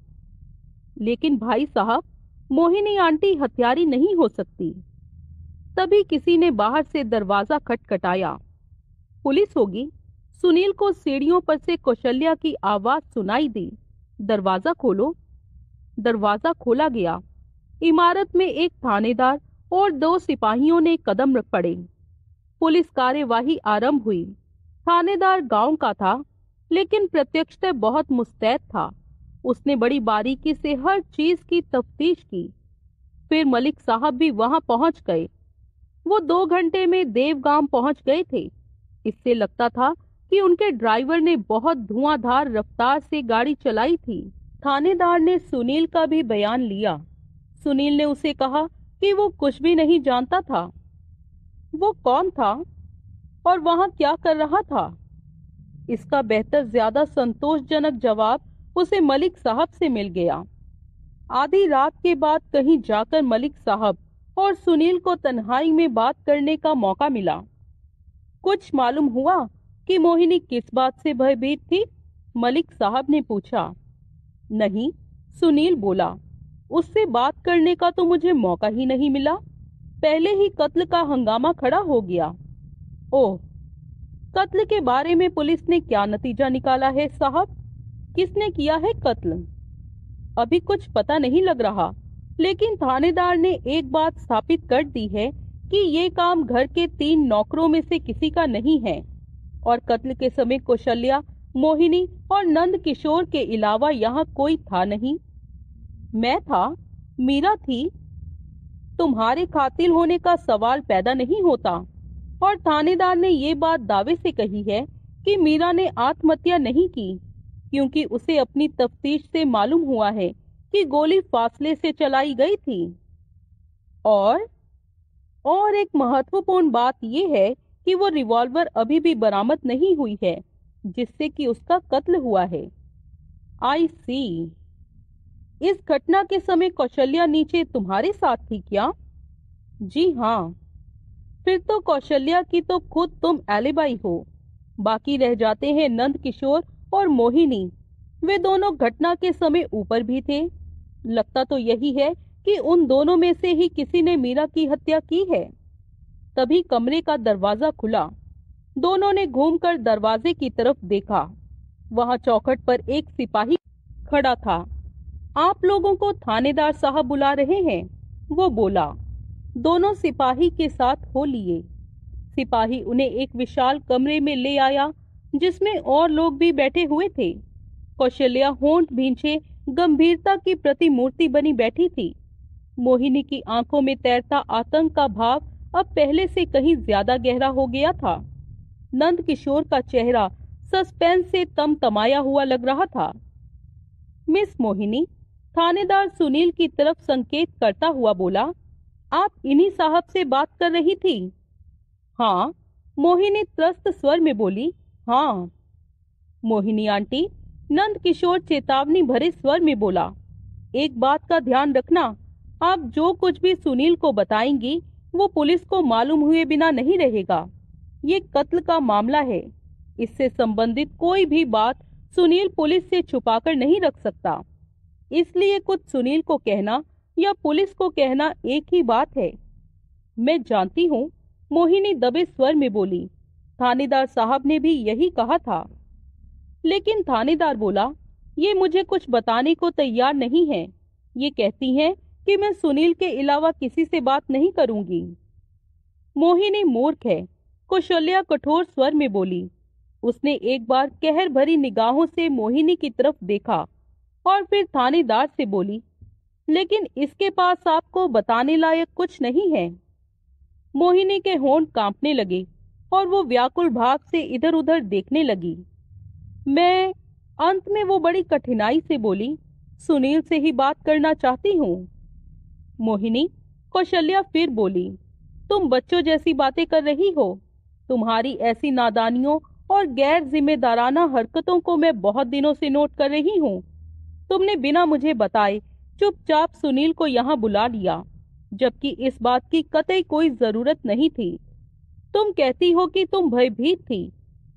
लेकिन भाई साहब मोहिनी आंटी हथियारी नहीं हो सकती तभी किसी ने बाहर से दरवाजा खटखटाया पुलिस होगी सुनील को सीढ़ियों पर से कौशल्या की आवाज सुनाई दी दरवाजा खोलो दरवाजा खोला गया इमारत में एक थानेदार और दो सिपाहियों ने कदम रख पड़े पुलिस कार्यवाही आरंभ हुई थानेदार गांव का था लेकिन प्रत्यक्षतः बहुत मुस्तैद था उसने बड़ी बारीकी से हर चीज की तफ्तीश की फिर मलिक साहब भी वहां पहुंच गए वो दो घंटे में देवगांव पहुंच गए थे इससे लगता था कि उनके ड्राइवर ने बहुत धुआंधार रफ्तार से गाड़ी चलाई थी थानेदार ने सुनील का भी बयान लिया सुनील ने उसे कहा कि वो कुछ भी नहीं जानता था वो कौन था और वहां क्या कर रहा था इसका बेहतर ज्यादा संतोषजनक जवाब उसे मलिक साहब से मिल गया आधी रात के बाद कहीं जाकर मलिक साहब और सुनील को तन्हाई में बात करने का मौका मिला कुछ मालूम हुआ कि मोहिनी किस बात से भयभीत थी मलिक साहब ने पूछा नहीं सुनील बोला उससे बात करने का तो मुझे मौका ही नहीं मिला पहले ही कत्ल का हंगामा खड़ा हो गया ओह कत्ल के बारे में पुलिस ने क्या नतीजा निकाला है साहब किसने किया है कत्ल अभी कुछ पता नहीं लग रहा लेकिन थानेदार ने एक बात स्थापित कर दी है कि ये काम घर के तीन नौकरों में से किसी का नहीं है और कत्ल के समय कौशल्या मोहिनी और नंद किशोर के अलावा यहाँ कोई था नहीं मैं था मीरा थी तुम्हारे कातिल होने का सवाल पैदा नहीं होता और थानेदार ने ये बात दावे से कही है कि मीरा ने आत्महत्या नहीं की क्योंकि उसे अपनी तफ्तीश से मालूम हुआ है कि गोली फासले से चलाई गई थी और और एक महत्वपूर्ण बात यह है कि वो रिवॉल्वर अभी भी बरामद नहीं हुई है जिससे कि उसका कत्ल हुआ है आई सी इस घटना के समय कौशल्या नीचे तुम्हारे साथ थी क्या जी हाँ फिर तो कौशल्या की तो खुद तुम एलिबाई हो बाकी रह जाते हैं नंद किशोर और मोहिनी वे दोनों घटना के समय ऊपर भी थे लगता तो यही है कि उन दोनों में से ही किसी ने मीरा की हत्या की है तभी कमरे का दरवाजा खुला दोनों ने घूमकर दरवाजे की तरफ देखा वहां चौखट पर एक सिपाही खड़ा था आप लोगों को थानेदार साहब बुला रहे हैं वो बोला दोनों सिपाही के साथ हो लिए सिपाही उन्हें एक विशाल कमरे में ले आया जिसमें और लोग भी बैठे हुए थे कौशल्या होंठ भींचे गंभीरता की प्रतिमूर्ति बनी बैठी थी मोहिनी की आंखों में तैरता आतंक का भाव अब पहले से कहीं ज्यादा गहरा हो गया था नंद किशोर का चेहरा सस्पेंस से तम तमाया हुआ लग रहा था मिस मोहिनी थानेदार सुनील की तरफ संकेत करता हुआ बोला आप इन्हीं साहब से बात कर रही थी हाँ मोहिनी त्रस्त स्वर में बोली हाँ मोहिनी आंटी नंद किशोर चेतावनी भरे स्वर में बोला एक बात का ध्यान रखना आप जो कुछ भी सुनील को बताएंगी वो पुलिस को मालूम हुए बिना नहीं रहेगा ये कत्ल का मामला है इससे संबंधित कोई भी बात सुनील पुलिस से छुपाकर नहीं रख सकता इसलिए कुछ सुनील को कहना या पुलिस को कहना एक ही बात है मैं जानती हूँ मोहिनी दबे स्वर में बोली थानेदार साहब ने भी यही कहा था लेकिन थानेदार बोला ये मुझे कुछ बताने को तैयार नहीं है ये कहती हैं कि मैं सुनील के अलावा किसी से बात नहीं करूंगी मोहिनी मूर्ख है कुशल्या कठोर स्वर में बोली उसने एक बार कहर भरी निगाहों से मोहिनी की तरफ देखा और फिर थानेदार से बोली लेकिन इसके पास आपको बताने लायक कुछ नहीं है मोहिनी के होंठ कांपने लगे और वो व्याकुल भाव से इधर उधर देखने लगी मैं अंत में वो बड़ी कठिनाई से बोली सुनील से ही बात करना चाहती हूँ मोहिनी कौशल्या फिर बोली तुम बच्चों जैसी बातें कर रही हो तुम्हारी ऐसी नादानियों और गैर जिम्मेदाराना हरकतों को मैं बहुत दिनों से नोट कर रही हूँ तुमने बिना मुझे बताए चुपचाप सुनील को यहाँ बुला लिया जबकि इस बात की कतई कोई जरूरत नहीं थी तुम कहती हो कि तुम भयभीत थी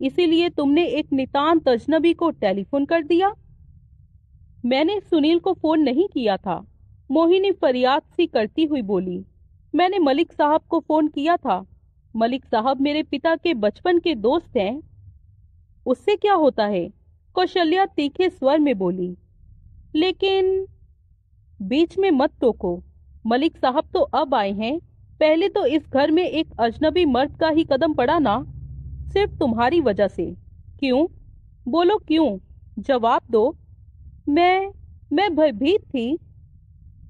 इसीलिए तुमने एक नितान तजनबी को टेलीफोन कर दिया मैंने सुनील को फोन नहीं किया था मोहिनी फरियाद सी करती हुई बोली मैंने मलिक साहब को फोन किया था मलिक साहब मेरे पिता के बचपन के दोस्त हैं उससे क्या होता है कौशल्या तीखे स्वर में बोली लेकिन बीच में मत टोको मलिक साहब तो अब आए हैं पहले तो इस घर में एक अजनबी मर्द का ही कदम पड़ा ना सिर्फ तुम्हारी वजह से क्यों बोलो क्यों जवाब दो मैं मैं भयभीत थी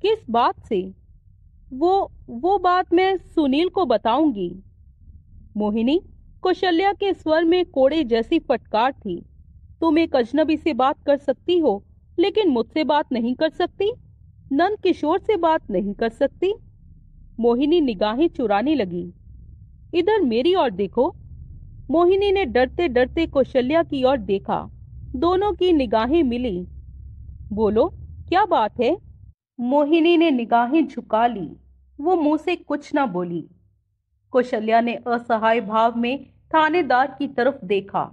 किस बात से वो वो बात मैं सुनील को बताऊंगी मोहिनी कौशल्या के स्वर में कोड़े जैसी फटकार थी तुम एक अजनबी से बात कर सकती हो लेकिन मुझसे बात नहीं कर सकती नंद किशोर से बात नहीं कर सकती मोहिनी निगाहें चुराने लगी इधर मेरी ओर देखो मोहिनी ने डरते डरते कौशल्या की ओर देखा दोनों की निगाहें मिली बोलो क्या बात है मोहिनी ने निगाहें झुका ली वो मुंह से कुछ ना बोली कौशल्या ने असहाय भाव में थानेदार की तरफ देखा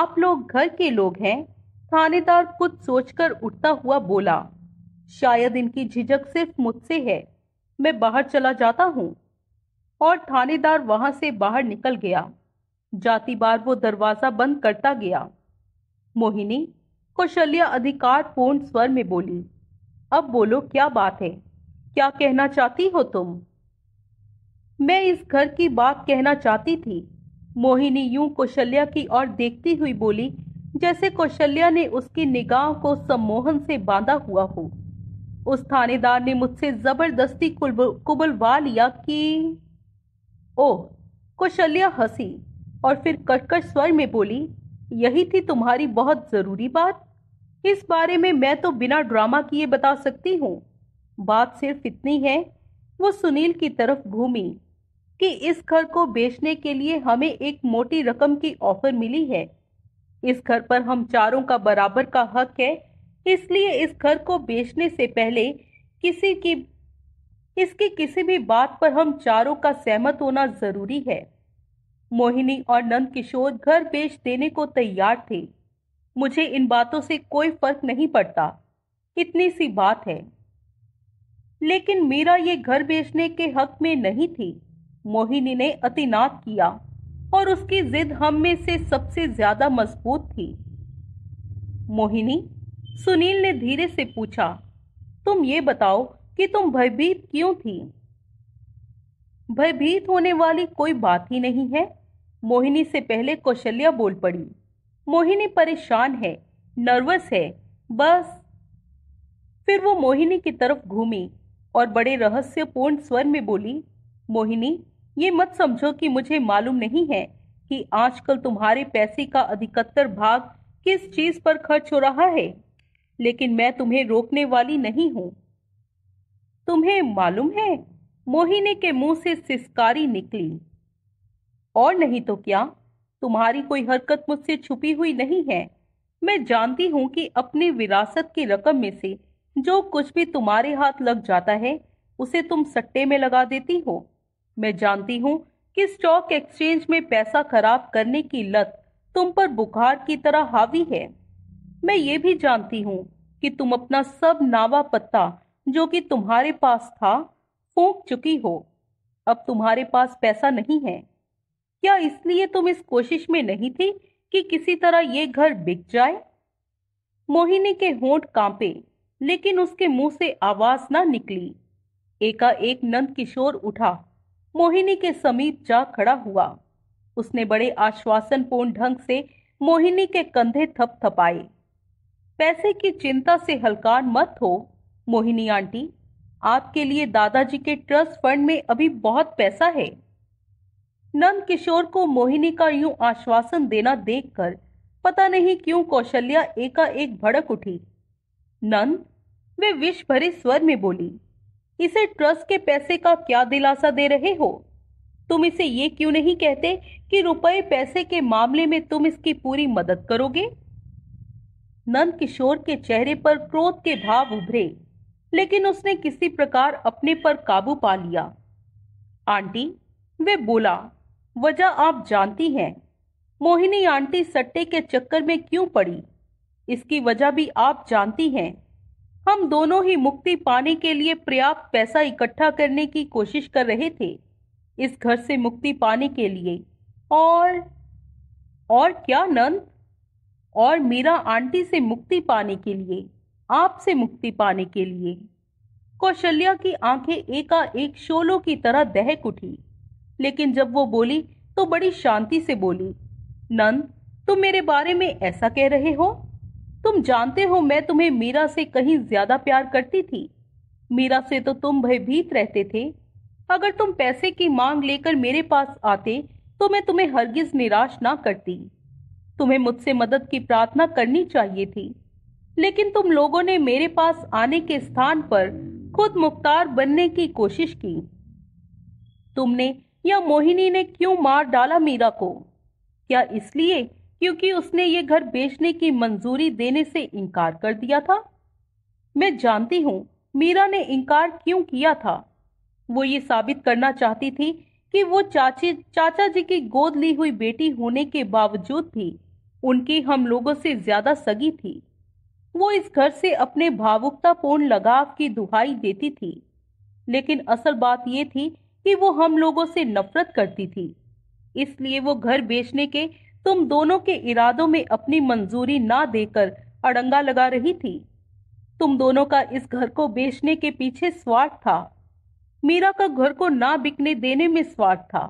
आप लोग घर के लोग हैं थानेदार कुछ सोचकर उठता हुआ बोला शायद इनकी झिझक सिर्फ मुझसे है मैं बाहर चला जाता हूँ और थानेदार वहां से बाहर निकल गया जाती बार वो दरवाजा बंद करता गया मोहिनी कौशल्या पूर्ण स्वर में बोली अब बोलो क्या बात है क्या कहना चाहती हो तुम मैं इस घर की बात कहना चाहती थी मोहिनी यूं कौशल्या की ओर देखती हुई बोली जैसे कौशल्या ने उसकी निगाह को सम्मोहन से बांधा हुआ हो उस थानेदार ने मुझसे जबरदस्ती कुबलवा लिया कि ओह कुशल्या हंसी और फिर कटकट स्वर में बोली यही थी तुम्हारी बहुत ज़रूरी बात इस बारे में मैं तो बिना ड्रामा किए बता सकती हूँ बात सिर्फ इतनी है वो सुनील की तरफ घूमी कि इस घर को बेचने के लिए हमें एक मोटी रकम की ऑफर मिली है इस घर पर हम चारों का बराबर का हक है इसलिए इस घर को बेचने से पहले किसी की इसकी किसी भी बात पर हम चारों का सहमत होना जरूरी है मोहिनी और नंद किशोर घर बेच देने को तैयार थे मुझे इन बातों से कोई फर्क नहीं पड़ता इतनी सी बात है लेकिन मीरा ये घर बेचने के हक में नहीं थी मोहिनी ने अतिनाद किया और उसकी जिद हम में से सबसे ज्यादा मजबूत थी मोहिनी सुनील ने धीरे से पूछा तुम ये बताओ कि तुम भयभीत क्यों थी भयभीत होने वाली कोई बात ही नहीं है मोहिनी से पहले कौशल्या बोल पड़ी मोहिनी परेशान है नर्वस है बस फिर वो मोहिनी की तरफ घूमी और बड़े रहस्यपूर्ण स्वर में बोली मोहिनी ये मत समझो कि मुझे मालूम नहीं है कि आजकल तुम्हारे पैसे का अधिकतर भाग किस चीज पर खर्च हो रहा है लेकिन मैं तुम्हें रोकने वाली नहीं हूं तुम्हें मालूम है मोहिनी के मुंह से सिस्कारी निकली और नहीं तो क्या तुम्हारी कोई हरकत मुझसे छुपी हुई नहीं है मैं जानती हूं कि अपनी विरासत की रकम में से जो कुछ भी तुम्हारे हाथ लग जाता है उसे तुम सट्टे में लगा देती हो मैं जानती हूं कि स्टॉक एक्सचेंज में पैसा खराब करने की लत तुम पर बुखार की तरह हावी है मैं ये भी जानती हूँ कि तुम अपना सब नावा पत्ता जो कि तुम्हारे पास था फूक चुकी हो अब तुम्हारे पास पैसा नहीं है क्या इसलिए तुम इस कोशिश में नहीं थी कि किसी तरह ये घर बिक जाए मोहिनी के होंठ कांपे लेकिन उसके मुंह से आवाज ना निकली एकाएक नंद किशोर उठा मोहिनी के समीप जा खड़ा हुआ उसने बड़े आश्वासनपूर्ण ढंग से मोहिनी के कंधे थपथपाए पैसे की चिंता से हलकार मत हो मोहिनी आंटी आपके लिए दादाजी के ट्रस्ट फंड में अभी बहुत पैसा है नंद किशोर को मोहिनी का यूं आश्वासन देना देखकर पता नहीं क्यों कौशल्या एकाएक भड़क उठी नंद वे विष भरे स्वर में बोली इसे ट्रस्ट के पैसे का क्या दिलासा दे रहे हो तुम इसे ये क्यों नहीं कहते कि रुपए पैसे के मामले में तुम इसकी पूरी मदद करोगे नंद किशोर के चेहरे पर क्रोध के भाव उभरे लेकिन उसने किसी प्रकार अपने पर काबू पा लिया आंटी वे बोला वजह आप जानती हैं मोहिनी आंटी सट्टे के चक्कर में क्यों पड़ी इसकी वजह भी आप जानती हैं हम दोनों ही मुक्ति पाने के लिए पर्याप्त पैसा इकट्ठा करने की कोशिश कर रहे थे इस घर से मुक्ति पाने के लिए और और क्या नंद और मीरा आंटी से मुक्ति पाने के लिए आपसे मुक्ति पाने के लिए कौशल्या की आंखें एकाएक शोलों की तरह दहक उठी लेकिन जब वो बोली तो बड़ी शांति से बोली नंद तुम मेरे बारे में ऐसा कह रहे हो तुम जानते हो मैं तुम्हें मीरा से कहीं ज्यादा प्यार करती थी मीरा से तो तुम भयभीत रहते थे अगर तुम पैसे की मांग लेकर मेरे पास आते तो मैं तुम्हें हरगिज निराश ना करती तुम्हें मुझसे मदद की प्रार्थना करनी चाहिए थी लेकिन तुम लोगों ने मेरे पास आने के स्थान पर खुद मुख्तार बनने की कोशिश की तुमने या मोहिनी ने क्यों मार डाला मीरा को क्या इसलिए क्योंकि उसने ये घर बेचने की मंजूरी देने से इनकार कर दिया था मैं जानती हूँ मीरा ने इनकार क्यों किया था वो ये साबित करना चाहती थी कि वो चाची चाचा जी की गोद ली हुई बेटी होने के बावजूद भी उनकी हम लोगों से ज्यादा सगी थी वो इस घर से अपने भावुकतापूर्ण लगाव की दुहाई देती थी लेकिन असल बात यह थी कि वो हम लोगों से नफरत करती थी इसलिए वो घर बेचने के तुम दोनों के इरादों में अपनी मंजूरी ना देकर अड़ंगा लगा रही थी तुम दोनों का इस घर को बेचने के पीछे स्वार्थ था मीरा का घर को ना बिकने देने में स्वार्थ था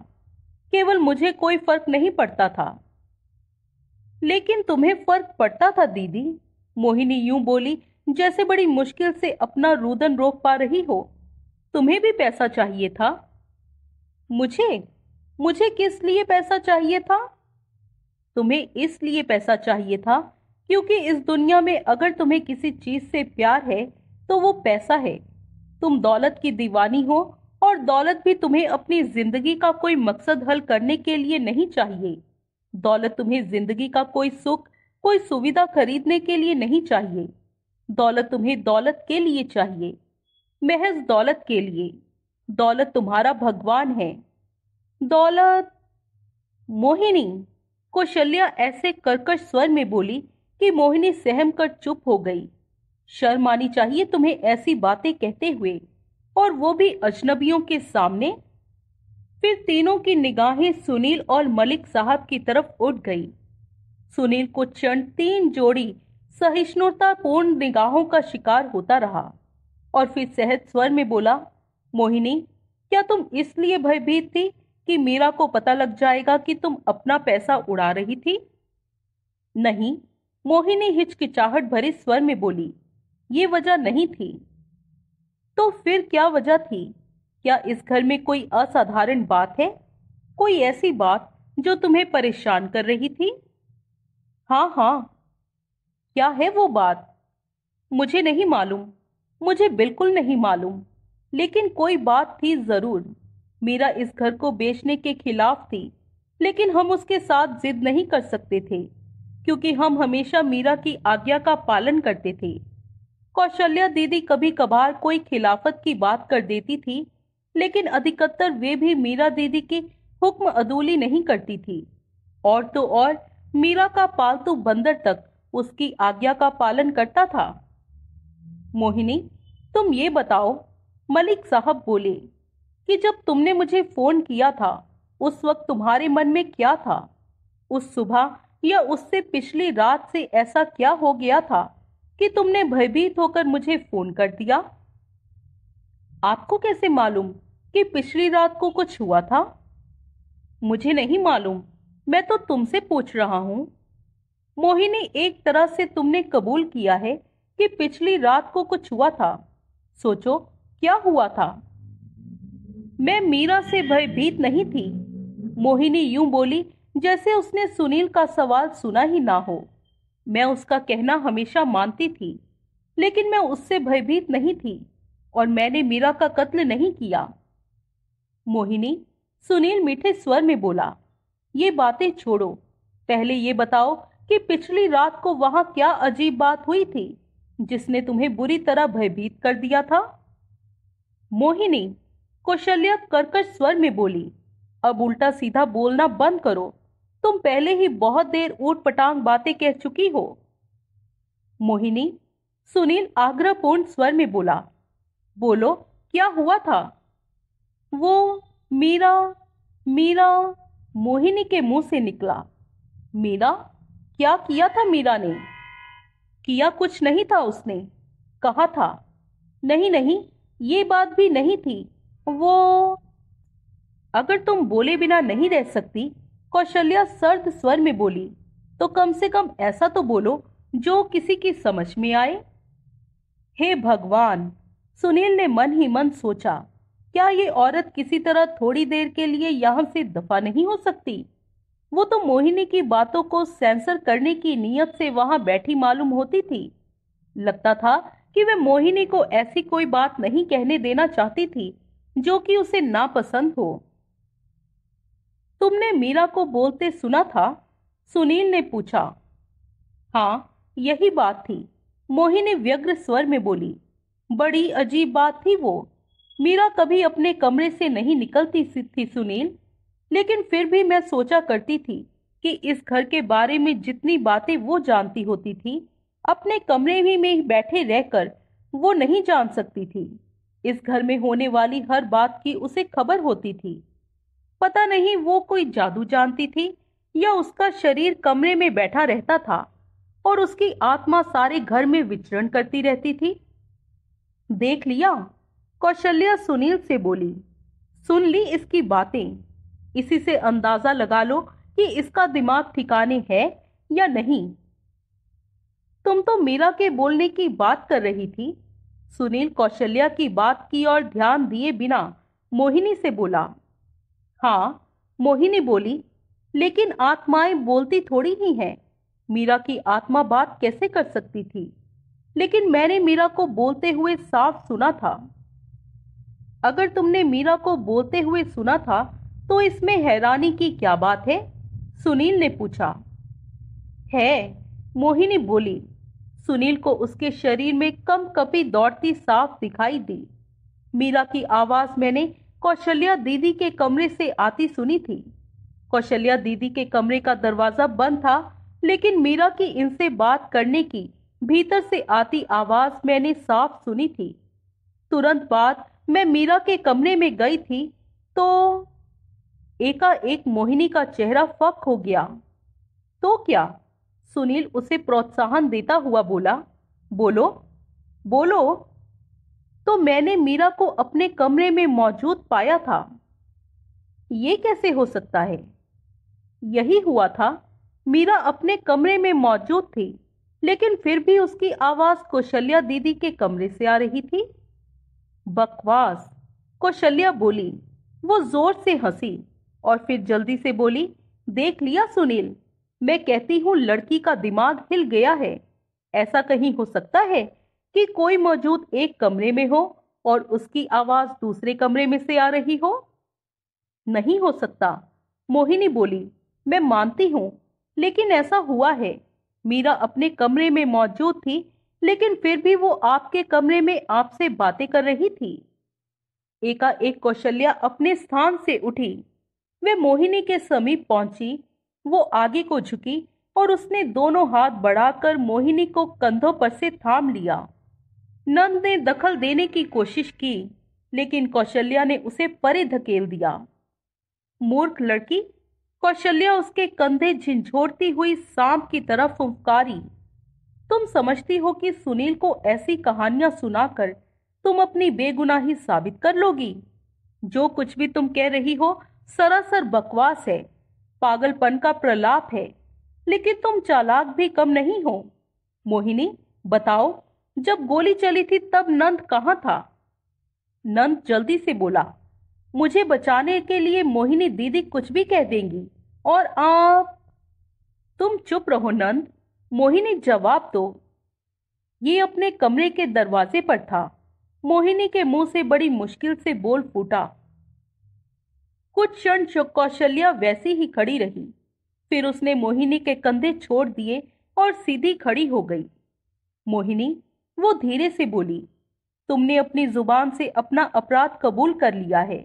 केवल मुझे कोई फर्क नहीं पड़ता था लेकिन तुम्हें फर्क पड़ता था दीदी मोहिनी यूं बोली जैसे बड़ी मुश्किल से अपना रुदन रोक पा रही हो तुम्हें भी पैसा चाहिए था मुझे मुझे किस लिए पैसा चाहिए था तुम्हें इसलिए पैसा चाहिए था क्योंकि इस दुनिया में अगर तुम्हें किसी चीज से प्यार है तो वो पैसा है तुम दौलत की दीवानी हो और दौलत भी तुम्हें अपनी जिंदगी का कोई मकसद हल करने के लिए नहीं चाहिए दौलत तुम्हें जिंदगी का कोई सुख कोई सुविधा खरीदने के लिए नहीं चाहिए दौलत तुम्हें दौलत के लिए चाहिए महज दौलत के लिए दौलत तुम्हारा भगवान है दौलत मोहिनी कौशल्या ऐसे कर्कश स्वर में बोली कि मोहिनी सहम कर चुप हो गई शर्म आनी चाहिए तुम्हें ऐसी बातें कहते हुए और वो भी अजनबियों के सामने फिर तीनों की निगाहें सुनील और मलिक साहब की तरफ उठ गई सुनील को चंद तीन जोड़ी सहिष्णुतापूर्ण निगाहों का शिकार होता रहा और फिर सहज स्वर में बोला मोहिनी क्या तुम इसलिए भयभीत थी कि मीरा को पता लग जाएगा कि तुम अपना पैसा उड़ा रही थी नहीं मोहिनी हिचकिचाहट भरे स्वर में बोली ये वजह नहीं थी तो फिर क्या वजह थी क्या इस घर में कोई असाधारण बात है कोई ऐसी बात जो तुम्हें परेशान कर रही थी हाँ हाँ क्या है वो बात मुझे नहीं मालूम मुझे बिल्कुल नहीं मालूम लेकिन कोई बात थी जरूर मीरा इस घर को बेचने के खिलाफ थी लेकिन हम उसके साथ जिद नहीं कर सकते थे क्योंकि हम हमेशा मीरा की आज्ञा का पालन करते थे कौशल्या दीदी कभी कभार कोई खिलाफत की बात कर देती थी लेकिन अधिकतर वे भी मीरा दीदी की हुक्म अदूली नहीं करती थी और तो और मीरा का पालतू बंदर तक उसकी आज्ञा का पालन करता था मोहिनी तुम ये बताओ मलिक साहब बोले कि जब तुमने मुझे फोन किया था उस वक्त तुम्हारे मन में क्या था उस सुबह या उससे पिछली रात से ऐसा क्या हो गया था कि तुमने भयभीत होकर मुझे फोन कर दिया आपको कैसे मालूम कि पिछली रात को कुछ हुआ था मुझे नहीं मालूम मैं तो तुमसे पूछ रहा हूँ मोहिनी एक तरह से तुमने कबूल किया है कि पिछली रात को कुछ हुआ था सोचो क्या हुआ था मैं मीरा से भयभीत नहीं थी मोहिनी यूं बोली जैसे उसने सुनील का सवाल सुना ही ना हो मैं उसका कहना हमेशा मानती थी लेकिन मैं उससे भयभीत नहीं थी और मैंने मीरा का कत्ल नहीं किया मोहिनी सुनील मीठे स्वर में बोला ये बातें छोड़ो पहले ये बताओ कि पिछली रात को वहां क्या अजीब बात हुई थी जिसने तुम्हें बुरी तरह भयभीत कर दिया था मोहिनी कौशल्या कर्कश स्वर में बोली अब उल्टा सीधा बोलना बंद करो तुम पहले ही बहुत देर ऊट पटांग बातें कह चुकी हो मोहिनी सुनील आग्रहपूर्ण स्वर में बोला बोलो क्या हुआ था वो मीरा मीरा मोहिनी के मुंह से निकला मीरा क्या किया था मीरा ने किया कुछ नहीं था उसने कहा था नहीं नहीं ये बात भी नहीं थी वो अगर तुम बोले बिना नहीं रह सकती कौशल्या सर्द स्वर में बोली तो कम से कम ऐसा तो बोलो जो किसी की समझ में आए हे भगवान सुनील ने मन ही मन सोचा क्या ये औरत किसी तरह थोड़ी देर के लिए यहां से दफा नहीं हो सकती वो तो मोहिनी की बातों को सेंसर करने की नीयत से वहां बैठी मालूम होती थी लगता था कि वह मोहिनी को ऐसी कोई बात नहीं कहने देना चाहती थी जो कि उसे नापसंद हो तुमने मीरा को बोलते सुना था सुनील ने पूछा हाँ यही बात थी मोहिनी व्यग्र स्वर में बोली बड़ी अजीब बात थी वो मीरा कभी अपने कमरे से नहीं निकलती थी सुनील लेकिन फिर भी मैं सोचा करती थी कि इस घर के बारे में जितनी बातें वो जानती होती थी अपने कमरे ही में बैठे रहकर वो नहीं जान सकती थी इस घर में होने वाली हर बात की उसे खबर होती थी पता नहीं वो कोई जादू जानती थी या उसका शरीर कमरे में बैठा रहता था और उसकी आत्मा सारे घर में विचरण करती रहती थी देख लिया कौशल्या सुनील से बोली सुन ली इसकी बातें इसी से अंदाजा लगा लो कि इसका दिमाग ठिकाने है या नहीं तुम तो मीरा के बोलने की बात कर रही थी सुनील कौशल्या की बात की और ध्यान दिए बिना मोहिनी से बोला हाँ मोहिनी बोली लेकिन आत्माएं बोलती थोड़ी ही हैं मीरा की आत्मा बात कैसे कर सकती थी लेकिन मैंने मीरा को बोलते हुए साफ सुना था अगर तुमने मीरा को बोलते हुए सुना था तो इसमें हैरानी की क्या बात है सुनील ने पूछा है मोहिनी बोली सुनील को उसके शरीर में कम कपी दौड़ती साफ दिखाई दी मीरा की आवाज मैंने कौशल्या दीदी के कमरे से आती सुनी थी कौशल्या दीदी के कमरे का दरवाजा बंद था लेकिन मीरा की इनसे बात करने की भीतर से आती आवाज मैंने साफ सुनी थी तुरंत बाद मैं मीरा के कमरे में गई थी तो एकाएक मोहिनी का चेहरा फक हो गया तो क्या सुनील उसे प्रोत्साहन देता हुआ बोला बोलो बोलो तो मैंने मीरा को अपने कमरे में मौजूद पाया था ये कैसे हो सकता है यही हुआ था मीरा अपने कमरे में मौजूद थी लेकिन फिर भी उसकी आवाज़ कौशल्या दीदी के कमरे से आ रही थी बकवास कौशल्या बोली वो जोर से हंसी और फिर जल्दी से बोली देख लिया सुनील मैं कहती हूँ लड़की का दिमाग हिल गया है ऐसा कहीं हो सकता है कि कोई मौजूद एक कमरे में हो और उसकी आवाज दूसरे कमरे में से आ रही हो नहीं हो सकता मोहिनी बोली मैं मानती हूँ लेकिन ऐसा हुआ है मीरा अपने कमरे में मौजूद थी लेकिन फिर भी वो आपके कमरे में आपसे बातें कर रही थी एकाएक कौशल्या अपने स्थान से उठी वे मोहिनी के समीप पहुंची वो आगे को झुकी और उसने दोनों हाथ बढ़ाकर मोहिनी को कंधों पर से थाम लिया नंद ने दखल देने की कोशिश की लेकिन कौशल्या ने उसे परे धकेल दिया मूर्ख लड़की कौशल्या उसके कंधे झिझोरती हुई सांप की तरफ फुंकारी तुम समझती हो कि सुनील को ऐसी कहानियां सुनाकर तुम अपनी बेगुनाही साबित कर लोगी जो कुछ भी तुम कह रही हो सरासर बकवास है पागलपन का प्रलाप है लेकिन तुम चालाक भी कम नहीं हो मोहिनी बताओ जब गोली चली थी तब नंद कहाँ था नंद जल्दी से बोला मुझे बचाने के लिए मोहिनी दीदी कुछ भी कह देंगी और आप तुम चुप रहो नंद मोहिनी जवाब दो ये अपने कमरे के दरवाजे पर था मोहिनी के मुंह से बड़ी मुश्किल से बोल फूटा कुछ क्षण कौशल्या वैसी ही खड़ी रही फिर उसने मोहिनी के कंधे छोड़ दिए और सीधी खड़ी हो गई मोहिनी वो धीरे से बोली तुमने अपनी जुबान से अपना अपराध कबूल कर लिया है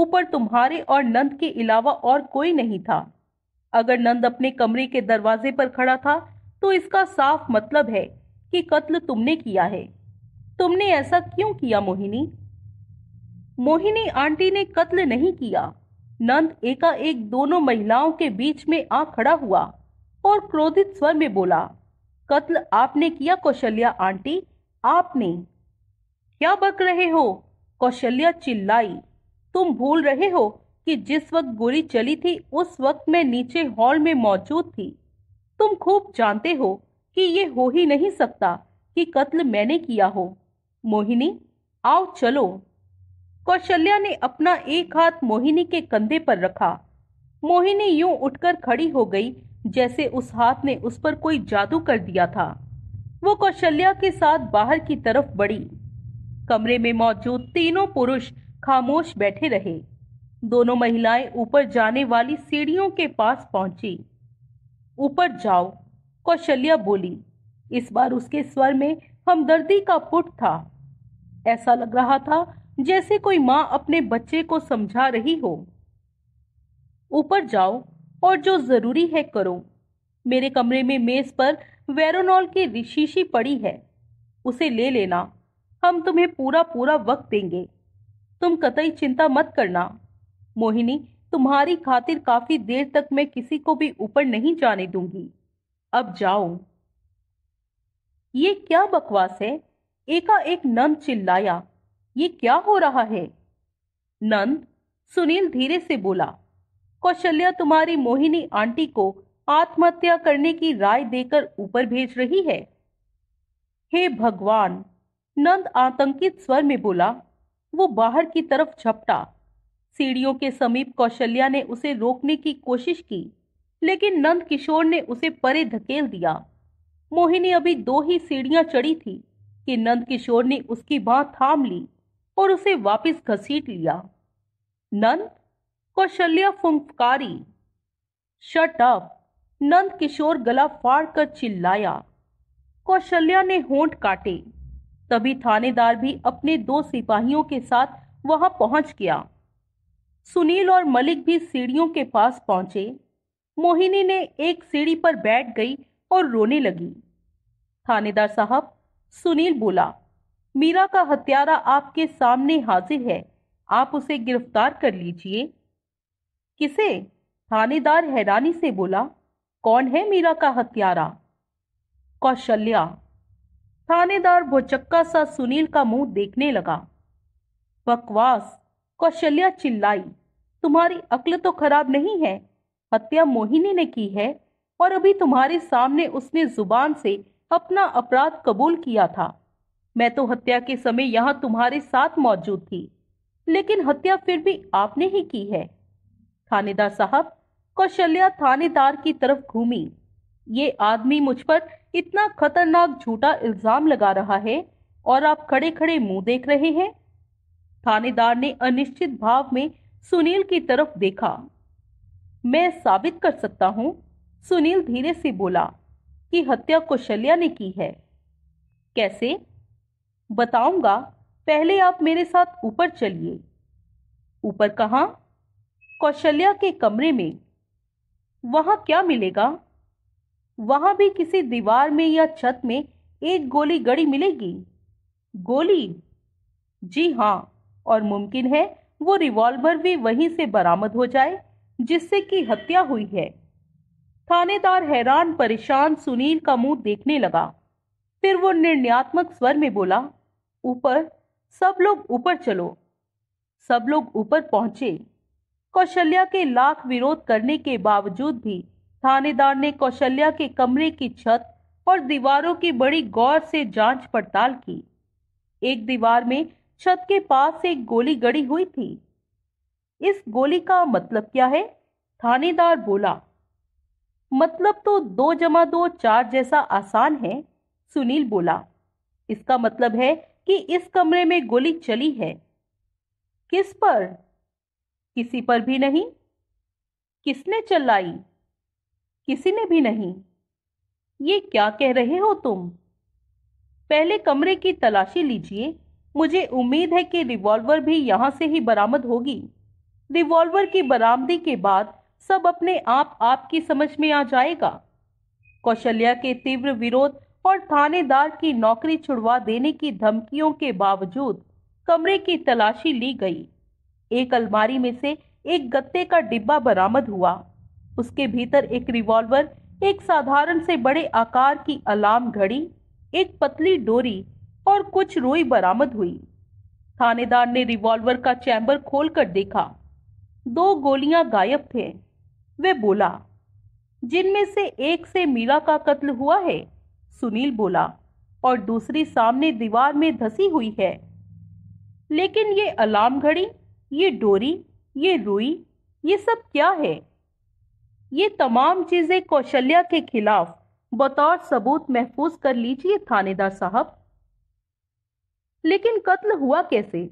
ऊपर तुम्हारे और नंद के अलावा और कोई नहीं था अगर नंद अपने कमरे के दरवाजे पर खड़ा था तो इसका साफ मतलब है कि कत्ल तुमने किया है तुमने ऐसा क्यों किया मोहिनी मोहिनी आंटी ने कत्ल नहीं किया नंद एकाएक दोनों महिलाओं के बीच में आ खड़ा हुआ और क्रोधित स्वर में बोला कत्ल आपने किया कौशल्या आंटी आपने क्या बक रहे हो कौशल्या चिल्लाई तुम भूल रहे हो कि जिस वक्त गोली चली थी उस वक्त मैं नीचे हॉल में मौजूद थी तुम खूब जानते हो कि ये हो ही नहीं सकता कि कत्ल मैंने किया हो मोहिनी आओ चलो कौशल्या ने अपना एक हाथ मोहिनी के कंधे पर रखा मोहिनी यूं उठकर खड़ी हो गई जैसे उस हाथ ने उस पर कोई जादू कर दिया था वो कौशल्या के साथ बाहर की तरफ बढ़ी कमरे में मौजूद तीनों पुरुष खामोश बैठे रहे दोनों महिलाएं ऊपर जाने वाली सीढ़ियों के पास पहुंची ऊपर जाओ कौशल्या बोली इस बार उसके स्वर में हमदर्दी का पुट था ऐसा लग रहा था जैसे कोई माँ अपने बच्चे को समझा रही हो ऊपर जाओ और जो जरूरी है करो मेरे कमरे में मेज पर वेरोनॉल की शीशी पड़ी है उसे ले लेना हम तुम्हें पूरा पूरा वक्त देंगे तुम कतई चिंता मत करना मोहिनी तुम्हारी खातिर काफी देर तक मैं किसी को भी ऊपर नहीं जाने दूंगी अब जाओ ये क्या बकवास है एका एक नंद चिल्लाया ये क्या हो रहा है नंद सुनील धीरे से बोला कौशल्या तुम्हारी मोहिनी आंटी को आत्महत्या करने की राय देकर ऊपर भेज रही है हे भगवान नंद आतंकित स्वर में बोला वो बाहर की तरफ झपटा सीढ़ियों के समीप कौशल्या ने उसे रोकने की कोशिश की लेकिन नंद किशोर ने उसे परे धकेल दिया मोहिनी अभी दो ही सीढ़ियां चढ़ी थी कि नंद किशोर ने उसकी बाह थाम ली और उसे वापस घसीट लिया नंद कौशल्या फुंकारी शट अप नंद किशोर गला फाड़ कर चिल्लाया कौशल्या ने होंठ काटे तभी थानेदार भी अपने दो सिपाहियों के साथ वहां पहुंच गया सुनील और मलिक भी सीढ़ियों के पास पहुंचे मोहिनी ने एक सीढ़ी पर बैठ गई और रोने लगी थानेदार साहब सुनील बोला मीरा का हत्यारा आपके सामने हाजिर है आप उसे गिरफ्तार कर लीजिए किसे थानेदार हैरानी से बोला कौन है मीरा का हत्यारा कौशल्या थानेदार भोचक्का सा सुनील का मुंह देखने लगा बकवास कौशल्या चिल्लाई तुम्हारी अक्ल तो खराब नहीं है हत्या मोहिनी ने की है और अभी तुम्हारे सामने उसने जुबान से अपना अपराध कबूल किया था मैं तो हत्या के समय यहाँ तुम्हारे साथ मौजूद थी लेकिन हत्या फिर भी आपने ही की है थानेदार साहब कौशल्या थानेदार की तरफ घूमी ये आदमी मुझ पर इतना खतरनाक झूठा इल्जाम लगा रहा है और आप खड़े खड़े मुंह देख रहे हैं थानेदार ने अनिश्चित भाव में सुनील की तरफ देखा मैं साबित कर सकता हूँ सुनील धीरे से बोला कि हत्या कौशल्या ने की है कैसे बताऊंगा पहले आप मेरे साथ ऊपर चलिए ऊपर कहा कौशल्या के कमरे में वहां क्या मिलेगा वहां भी किसी दीवार में या छत में एक गोली गड़ी मिलेगी गोली जी हाँ और मुमकिन है वो रिवॉल्वर भी वहीं से बरामद हो जाए जिससे कि हत्या हुई है थानेदार हैरान परेशान सुनील का मुंह देखने लगा फिर वो निर्णयात्मक स्वर में बोला ऊपर सब लोग ऊपर चलो सब लोग ऊपर पहुंचे कौशल्या के लाख विरोध करने के बावजूद भी थानेदार ने कौशल्या के कमरे की छत और दीवारों की बड़ी गौर से जांच पड़ताल की एक दीवार में छत के पास एक गोली गड़ी हुई थी इस गोली का मतलब क्या है थानेदार बोला मतलब तो दो जमा दो चार जैसा आसान है सुनील बोला इसका मतलब है कि इस कमरे में गोली चली है किस पर किसी पर भी नहीं किसने चलाई किसी ने भी नहीं ये क्या कह रहे हो तुम पहले कमरे की तलाशी लीजिए मुझे उम्मीद है कि रिवॉल्वर भी यहाँ से ही बरामद होगी रिवॉल्वर की बरामदी के बाद सब अपने आप आपकी समझ में आ जाएगा कौशल्या के तीव्र विरोध और थानेदार की नौकरी छुड़वा देने की धमकियों के बावजूद कमरे की तलाशी ली गई एक अलमारी में से एक गत्ते का डिब्बा बरामद हुआ उसके भीतर एक रिवॉल्वर एक साधारण से बड़े आकार की अलार्म घड़ी एक पतली डोरी और कुछ रोई बरामद हुई थानेदार ने रिवॉल्वर का चैम्बर खोलकर देखा दो गोलियां गायब थे वे बोला जिनमें से एक से मीरा का कत्ल हुआ है सुनील बोला और दूसरी सामने दीवार में धसी हुई है लेकिन ये अलार्म घड़ी ये डोरी ये रुई ये सब क्या है ये तमाम चीजें कौशल्या के खिलाफ बतौर सबूत महफूज कर लीजिए थानेदार साहब लेकिन कत्ल हुआ कैसे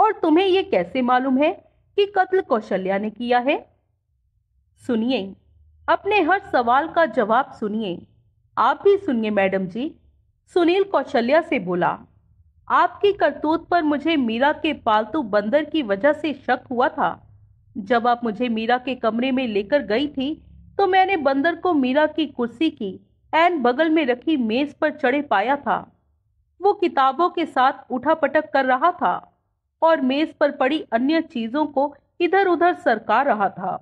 और तुम्हें यह कैसे मालूम है कि कत्ल कौशल्या ने किया है सुनिए अपने हर सवाल का जवाब सुनिए आप भी सुनिए मैडम जी सुनील कौशल्या से बोला आपकी करतूत पर मुझे मीरा के पालतू बंदर की वजह से शक हुआ था जब आप मुझे मीरा के कमरे में लेकर गई थी तो मैंने बंदर को मीरा की कुर्सी की एन बगल में रखी मेज पर चढ़े पाया था वो किताबों के साथ उठा पटक कर रहा था और मेज पर पड़ी अन्य चीजों को इधर उधर सरका रहा था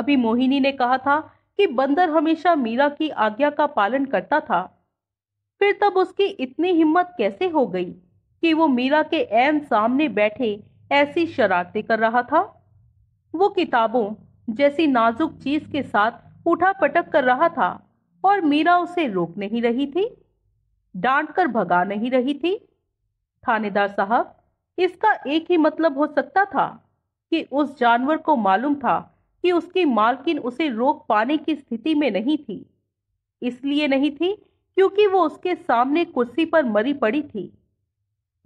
अभी मोहिनी ने कहा था कि बंदर हमेशा मीरा की आज्ञा का पालन करता था फिर तब उसकी इतनी हिम्मत कैसे हो गई कि वो मीरा के एन सामने बैठे ऐसी शरारतें कर रहा था वो किताबों जैसी नाजुक चीज के साथ उठा पटक कर रहा था और मीरा उसे रोक नहीं रही थी डांट कर भगा नहीं रही थी थानेदार साहब इसका एक ही मतलब हो सकता था कि उस जानवर को मालूम था कि उसकी मालकिन उसे रोक पाने की स्थिति में नहीं थी इसलिए नहीं थी क्योंकि वो उसके सामने कुर्सी पर मरी पड़ी थी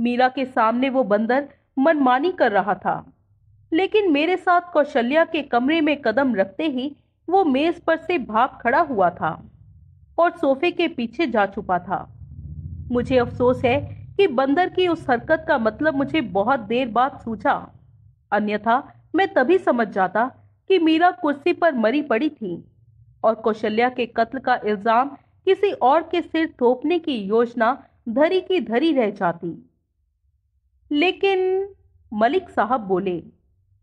मीरा के सामने वो बंदर मनमानी कर रहा था लेकिन मेरे साथ कौशल्या के कमरे में कदम रखते ही वो मेज पर से भाग खड़ा हुआ था और सोफे के पीछे जा छुपा था मुझे अफसोस है कि बंदर की उस हरकत का मतलब मुझे बहुत देर बाद सूझा अन्यथा मैं तभी समझ जाता कि मीरा कुर्सी पर मरी पड़ी थी और कौशल्या के कत्ल का इल्ज़ाम किसी और के सिर थोपने की योजना धरी की धरी रह जाती लेकिन मलिक साहब बोले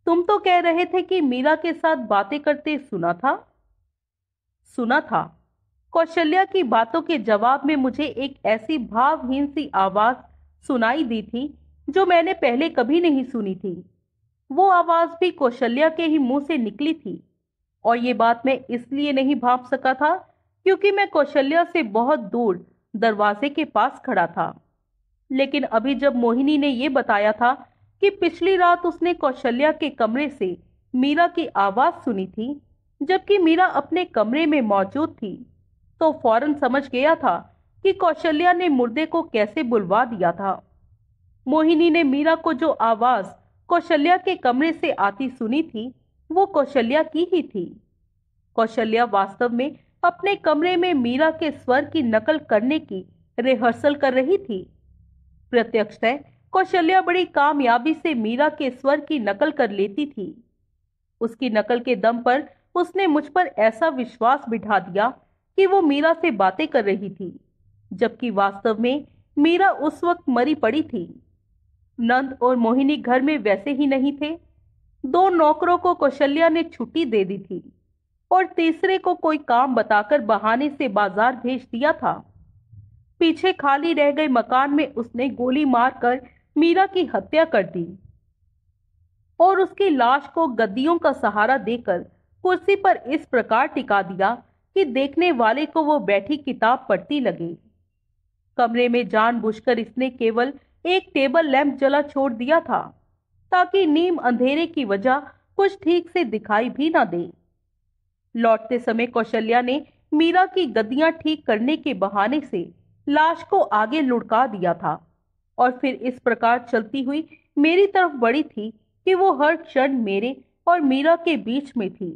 तुम तो कह रहे थे कि मीरा के साथ बातें करते सुना था सुना था कौशल्या की बातों के जवाब में मुझे एक ऐसी भावहीन सी आवाज सुनाई दी थी जो मैंने पहले कभी नहीं सुनी थी वो आवाज भी कौशल्या के ही मुंह से निकली थी और ये बात मैं इसलिए नहीं भाप सका था क्योंकि मैं कौशल्या से बहुत दूर दरवाजे के पास खड़ा था लेकिन अभी जब मोहिनी ने यह बताया था कि पिछली रात उसने कौशल्या के कमरे से मीरा की आवाज सुनी थी जबकि मीरा अपने कमरे में मौजूद थी तो फौरन समझ गया था कि कौशल्या ने मुर्दे को कैसे बुलवा दिया था मोहिनी ने मीरा को जो आवाज कौशल्या के कमरे से आती सुनी थी वो कौशल्या की ही थी कौशल्या वास्तव में अपने कमरे में मीरा के स्वर की नकल करने की रिहर्सल कर रही थी प्रत्यक्षतः कौशल्या बड़ी कामयाबी से मीरा के स्वर की नकल कर लेती थी उसकी नकल के दम पर उसने मुझ पर ऐसा विश्वास बिठा दिया कि वो मीरा से बातें कर रही थी जबकि वास्तव में मीरा उस वक्त मरी पड़ी थी नंद और मोहिनी घर में वैसे ही नहीं थे दो नौकरों को कौशल्या ने छुट्टी दे दी थी और तीसरे को कोई काम बताकर बहाने से बाजार भेज दिया था पीछे खाली रह गए मकान में उसने गोली मारकर मीरा की हत्या कर दी और उसकी लाश को गद्दियों का सहारा देकर कुर्सी पर इस प्रकार टिका दिया कि देखने वाले को वो बैठी किताब पढ़ती लगी कमरे में जानबूझकर इसने केवल एक टेबल लैंप जला छोड़ दिया था ताकि नीम अंधेरे की वजह कुछ ठीक से दिखाई भी ना दे लौटते समय कौशल्या ने मीरा की गद्दियां ठीक करने के बहाने से लाश को आगे लुढ़का दिया था और फिर इस प्रकार चलती हुई मेरी तरफ बड़ी थी कि वो हर क्षण मेरे और मीरा के बीच में थी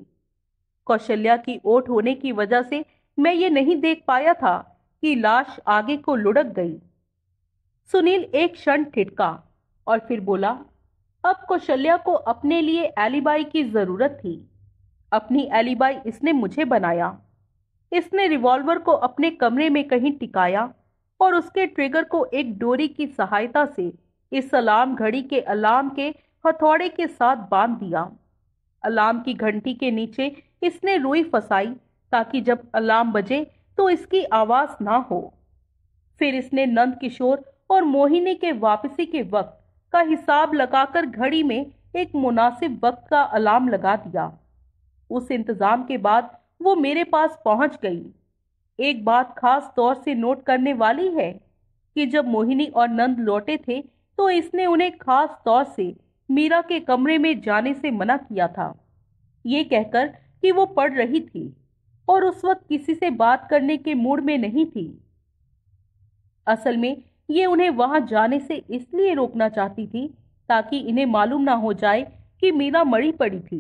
कौशल्या की ओट होने की वजह से मैं ये नहीं देख पाया था कि लाश आगे को लुढ़क गई सुनील एक क्षण ठिटका और फिर बोला अब कौशल्या को अपने लिए एलिबाई की जरूरत थी अपनी एलिबाई इसने मुझे बनाया इसने रिवॉल्वर को अपने कमरे में कहीं टिकाया और उसके ट्रिगर को एक डोरी की सहायता से इस अलार्म घड़ी के अलार्म के हथौड़े के साथ बांध दिया अलार्म की घंटी के नीचे इसने रुई फसाई ताकि जब अलार्म बजे तो इसकी आवाज ना हो फिर इसने नंद किशोर और मोहिनी के वापसी के वक्त का हिसाब लगाकर घड़ी में एक मुनासिब वक्त का अलार्म लगा दिया उस इंतजाम के बाद वो मेरे पास पहुंच गई एक बात खास तौर से नोट करने वाली है कि जब मोहिनी और नंद लौटे थे तो इसने उन्हें खास तौर से मीरा के कमरे में जाने से मना किया था ये कहकर कि वो पढ़ रही थी और उस वक्त किसी से बात करने के मूड में नहीं थी असल में ये उन्हें वहां जाने से इसलिए रोकना चाहती थी ताकि इन्हें मालूम ना हो जाए कि मीना मरी पड़ी थी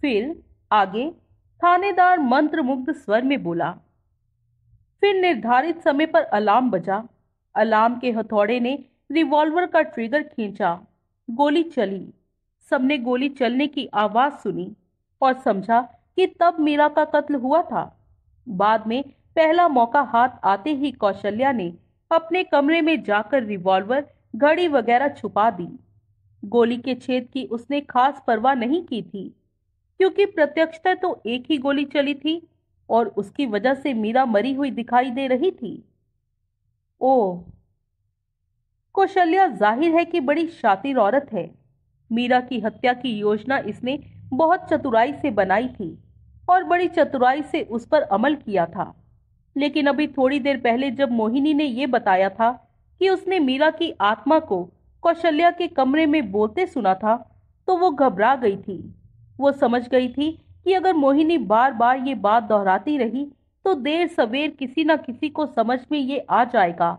फिर आगे थानेदार मंत्रमुग्ध स्वर में बोला फिर निर्धारित समय पर अलार्म बजा अलार्म के हथौड़े ने रिवॉल्वर का ट्रिगर खींचा गोली चली सबने गोली चलने की आवाज सुनी और समझा कि तब मीरा का कत्ल हुआ था बाद में पहला मौका हाथ आते ही कौशल्या ने अपने कमरे में जाकर रिवॉल्वर घड़ी वगैरह छुपा दी गोली के छेद की उसने खास परवाह नहीं की थी क्योंकि प्रत्यक्षतः तो एक ही गोली चली थी और उसकी वजह से मीरा मरी हुई दिखाई दे रही थी ओ कौशल्या जाहिर है कि बड़ी शातिर औरत है मीरा की हत्या की योजना इसने बहुत चतुराई से बनाई थी और बड़ी चतुराई से उस पर अमल किया था लेकिन अभी थोड़ी देर पहले जब मोहिनी ने यह बताया था कि उसने मीरा की आत्मा को कौशल्या के कमरे में बोलते सुना था तो वो घबरा गई थी वो समझ गई थी कि अगर मोहिनी बार बार ये बात दोहराती रही तो देर सवेर किसी न किसी को समझ में ये आ जाएगा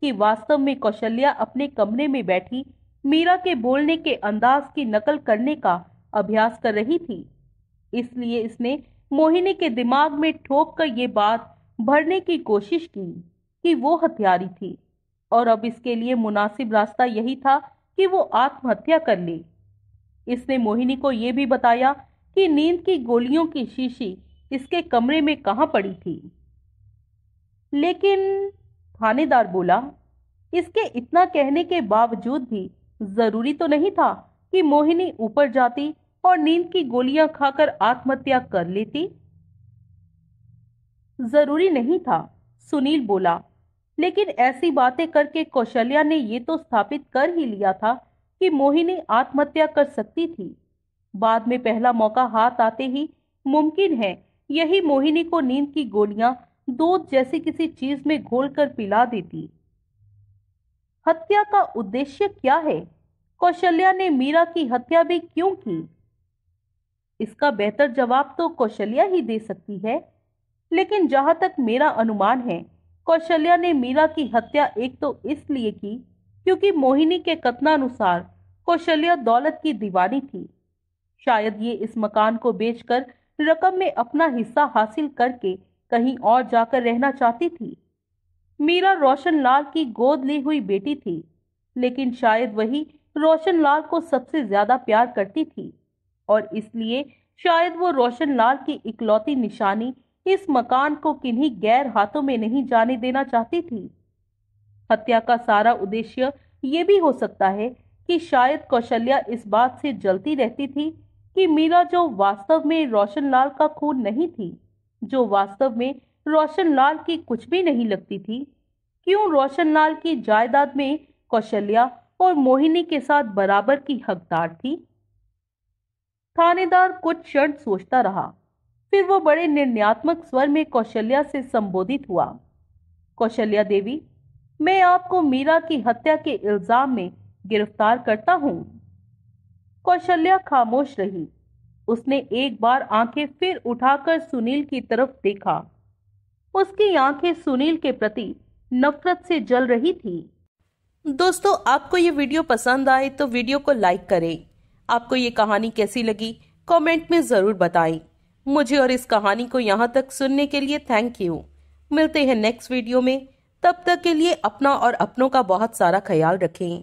कि वास्तव में कौशल्या अपने कमरे में बैठी मीरा के बोलने के अंदाज की नकल करने का अभ्यास कर रही थी इसलिए इसने मोहिनी के दिमाग में ठोक कर ये बात भरने की कोशिश की कि वो हथियारी थी और अब इसके लिए मुनासिब रास्ता यही था कि वो आत्महत्या कर ले इसने मोहिनी को ये भी बताया कि नींद की गोलियों की शीशी इसके कमरे में कहाँ पड़ी थी लेकिन थानेदार बोला इसके इतना कहने के बावजूद भी जरूरी तो नहीं था कि मोहिनी ऊपर जाती और नींद की गोलियां खाकर आत्महत्या कर लेती जरूरी नहीं था सुनील बोला लेकिन ऐसी बातें करके कौशल्या ने ये तो स्थापित कर ही लिया था कि मोहिनी आत्महत्या कर सकती थी बाद में पहला मौका हाथ आते ही मुमकिन है यही मोहिनी को नींद की गोलियां दूध जैसी किसी चीज में घोलकर पिला देती हत्या का उद्देश्य क्या है कौशल्या ने मीरा की हत्या भी क्यों की इसका बेहतर जवाब तो कौशल्या ही दे सकती है लेकिन जहां तक मेरा अनुमान है कौशल्या ने मीरा की हत्या एक तो इसलिए की क्योंकि मोहिनी के कथनानुसार कौशल्या दौलत की दीवानी थी शायद ये इस मकान को बेचकर रकम में अपना हिस्सा हासिल करके कहीं और जाकर रहना चाहती थी मीरा रोशनलाल की गोद ली हुई बेटी थी लेकिन शायद वही रोशनलाल को सबसे ज्यादा प्यार करती थी और इसलिए शायद वो रोशनलाल की इकलौती निशानी इस मकान को किन्हीं गैर हाथों में नहीं जाने देना चाहती थी हत्या का सारा उद्देश्य ये भी हो सकता है कि शायद कौशल्या इस बात से जलती रहती थी कि मीरा जो वास्तव में रोशनलाल का खून नहीं थी जो वास्तव में रोशनलाल की कुछ भी नहीं लगती थी क्यों रोशनलाल की जायदाद में कौशल्या और मोहिनी के साथ बराबर की हकदार थी थानेदार कुछ क्षण सोचता रहा फिर वो बड़े निर्णयात्मक स्वर में कौशल्या से संबोधित हुआ कौशल्या देवी मैं आपको मीरा की हत्या के इल्जाम में गिरफ्तार करता हूँ कौशल्या खामोश रही उसने एक बार आंखें फिर उठाकर सुनील की तरफ देखा उसकी आंखें सुनील के प्रति नफरत से जल रही थी दोस्तों आपको ये वीडियो पसंद आए तो वीडियो को लाइक करें आपको ये कहानी कैसी लगी कमेंट में ज़रूर बताएं मुझे और इस कहानी को यहाँ तक सुनने के लिए थैंक यू मिलते हैं नेक्स्ट वीडियो में तब तक के लिए अपना और अपनों का बहुत सारा ख्याल रखें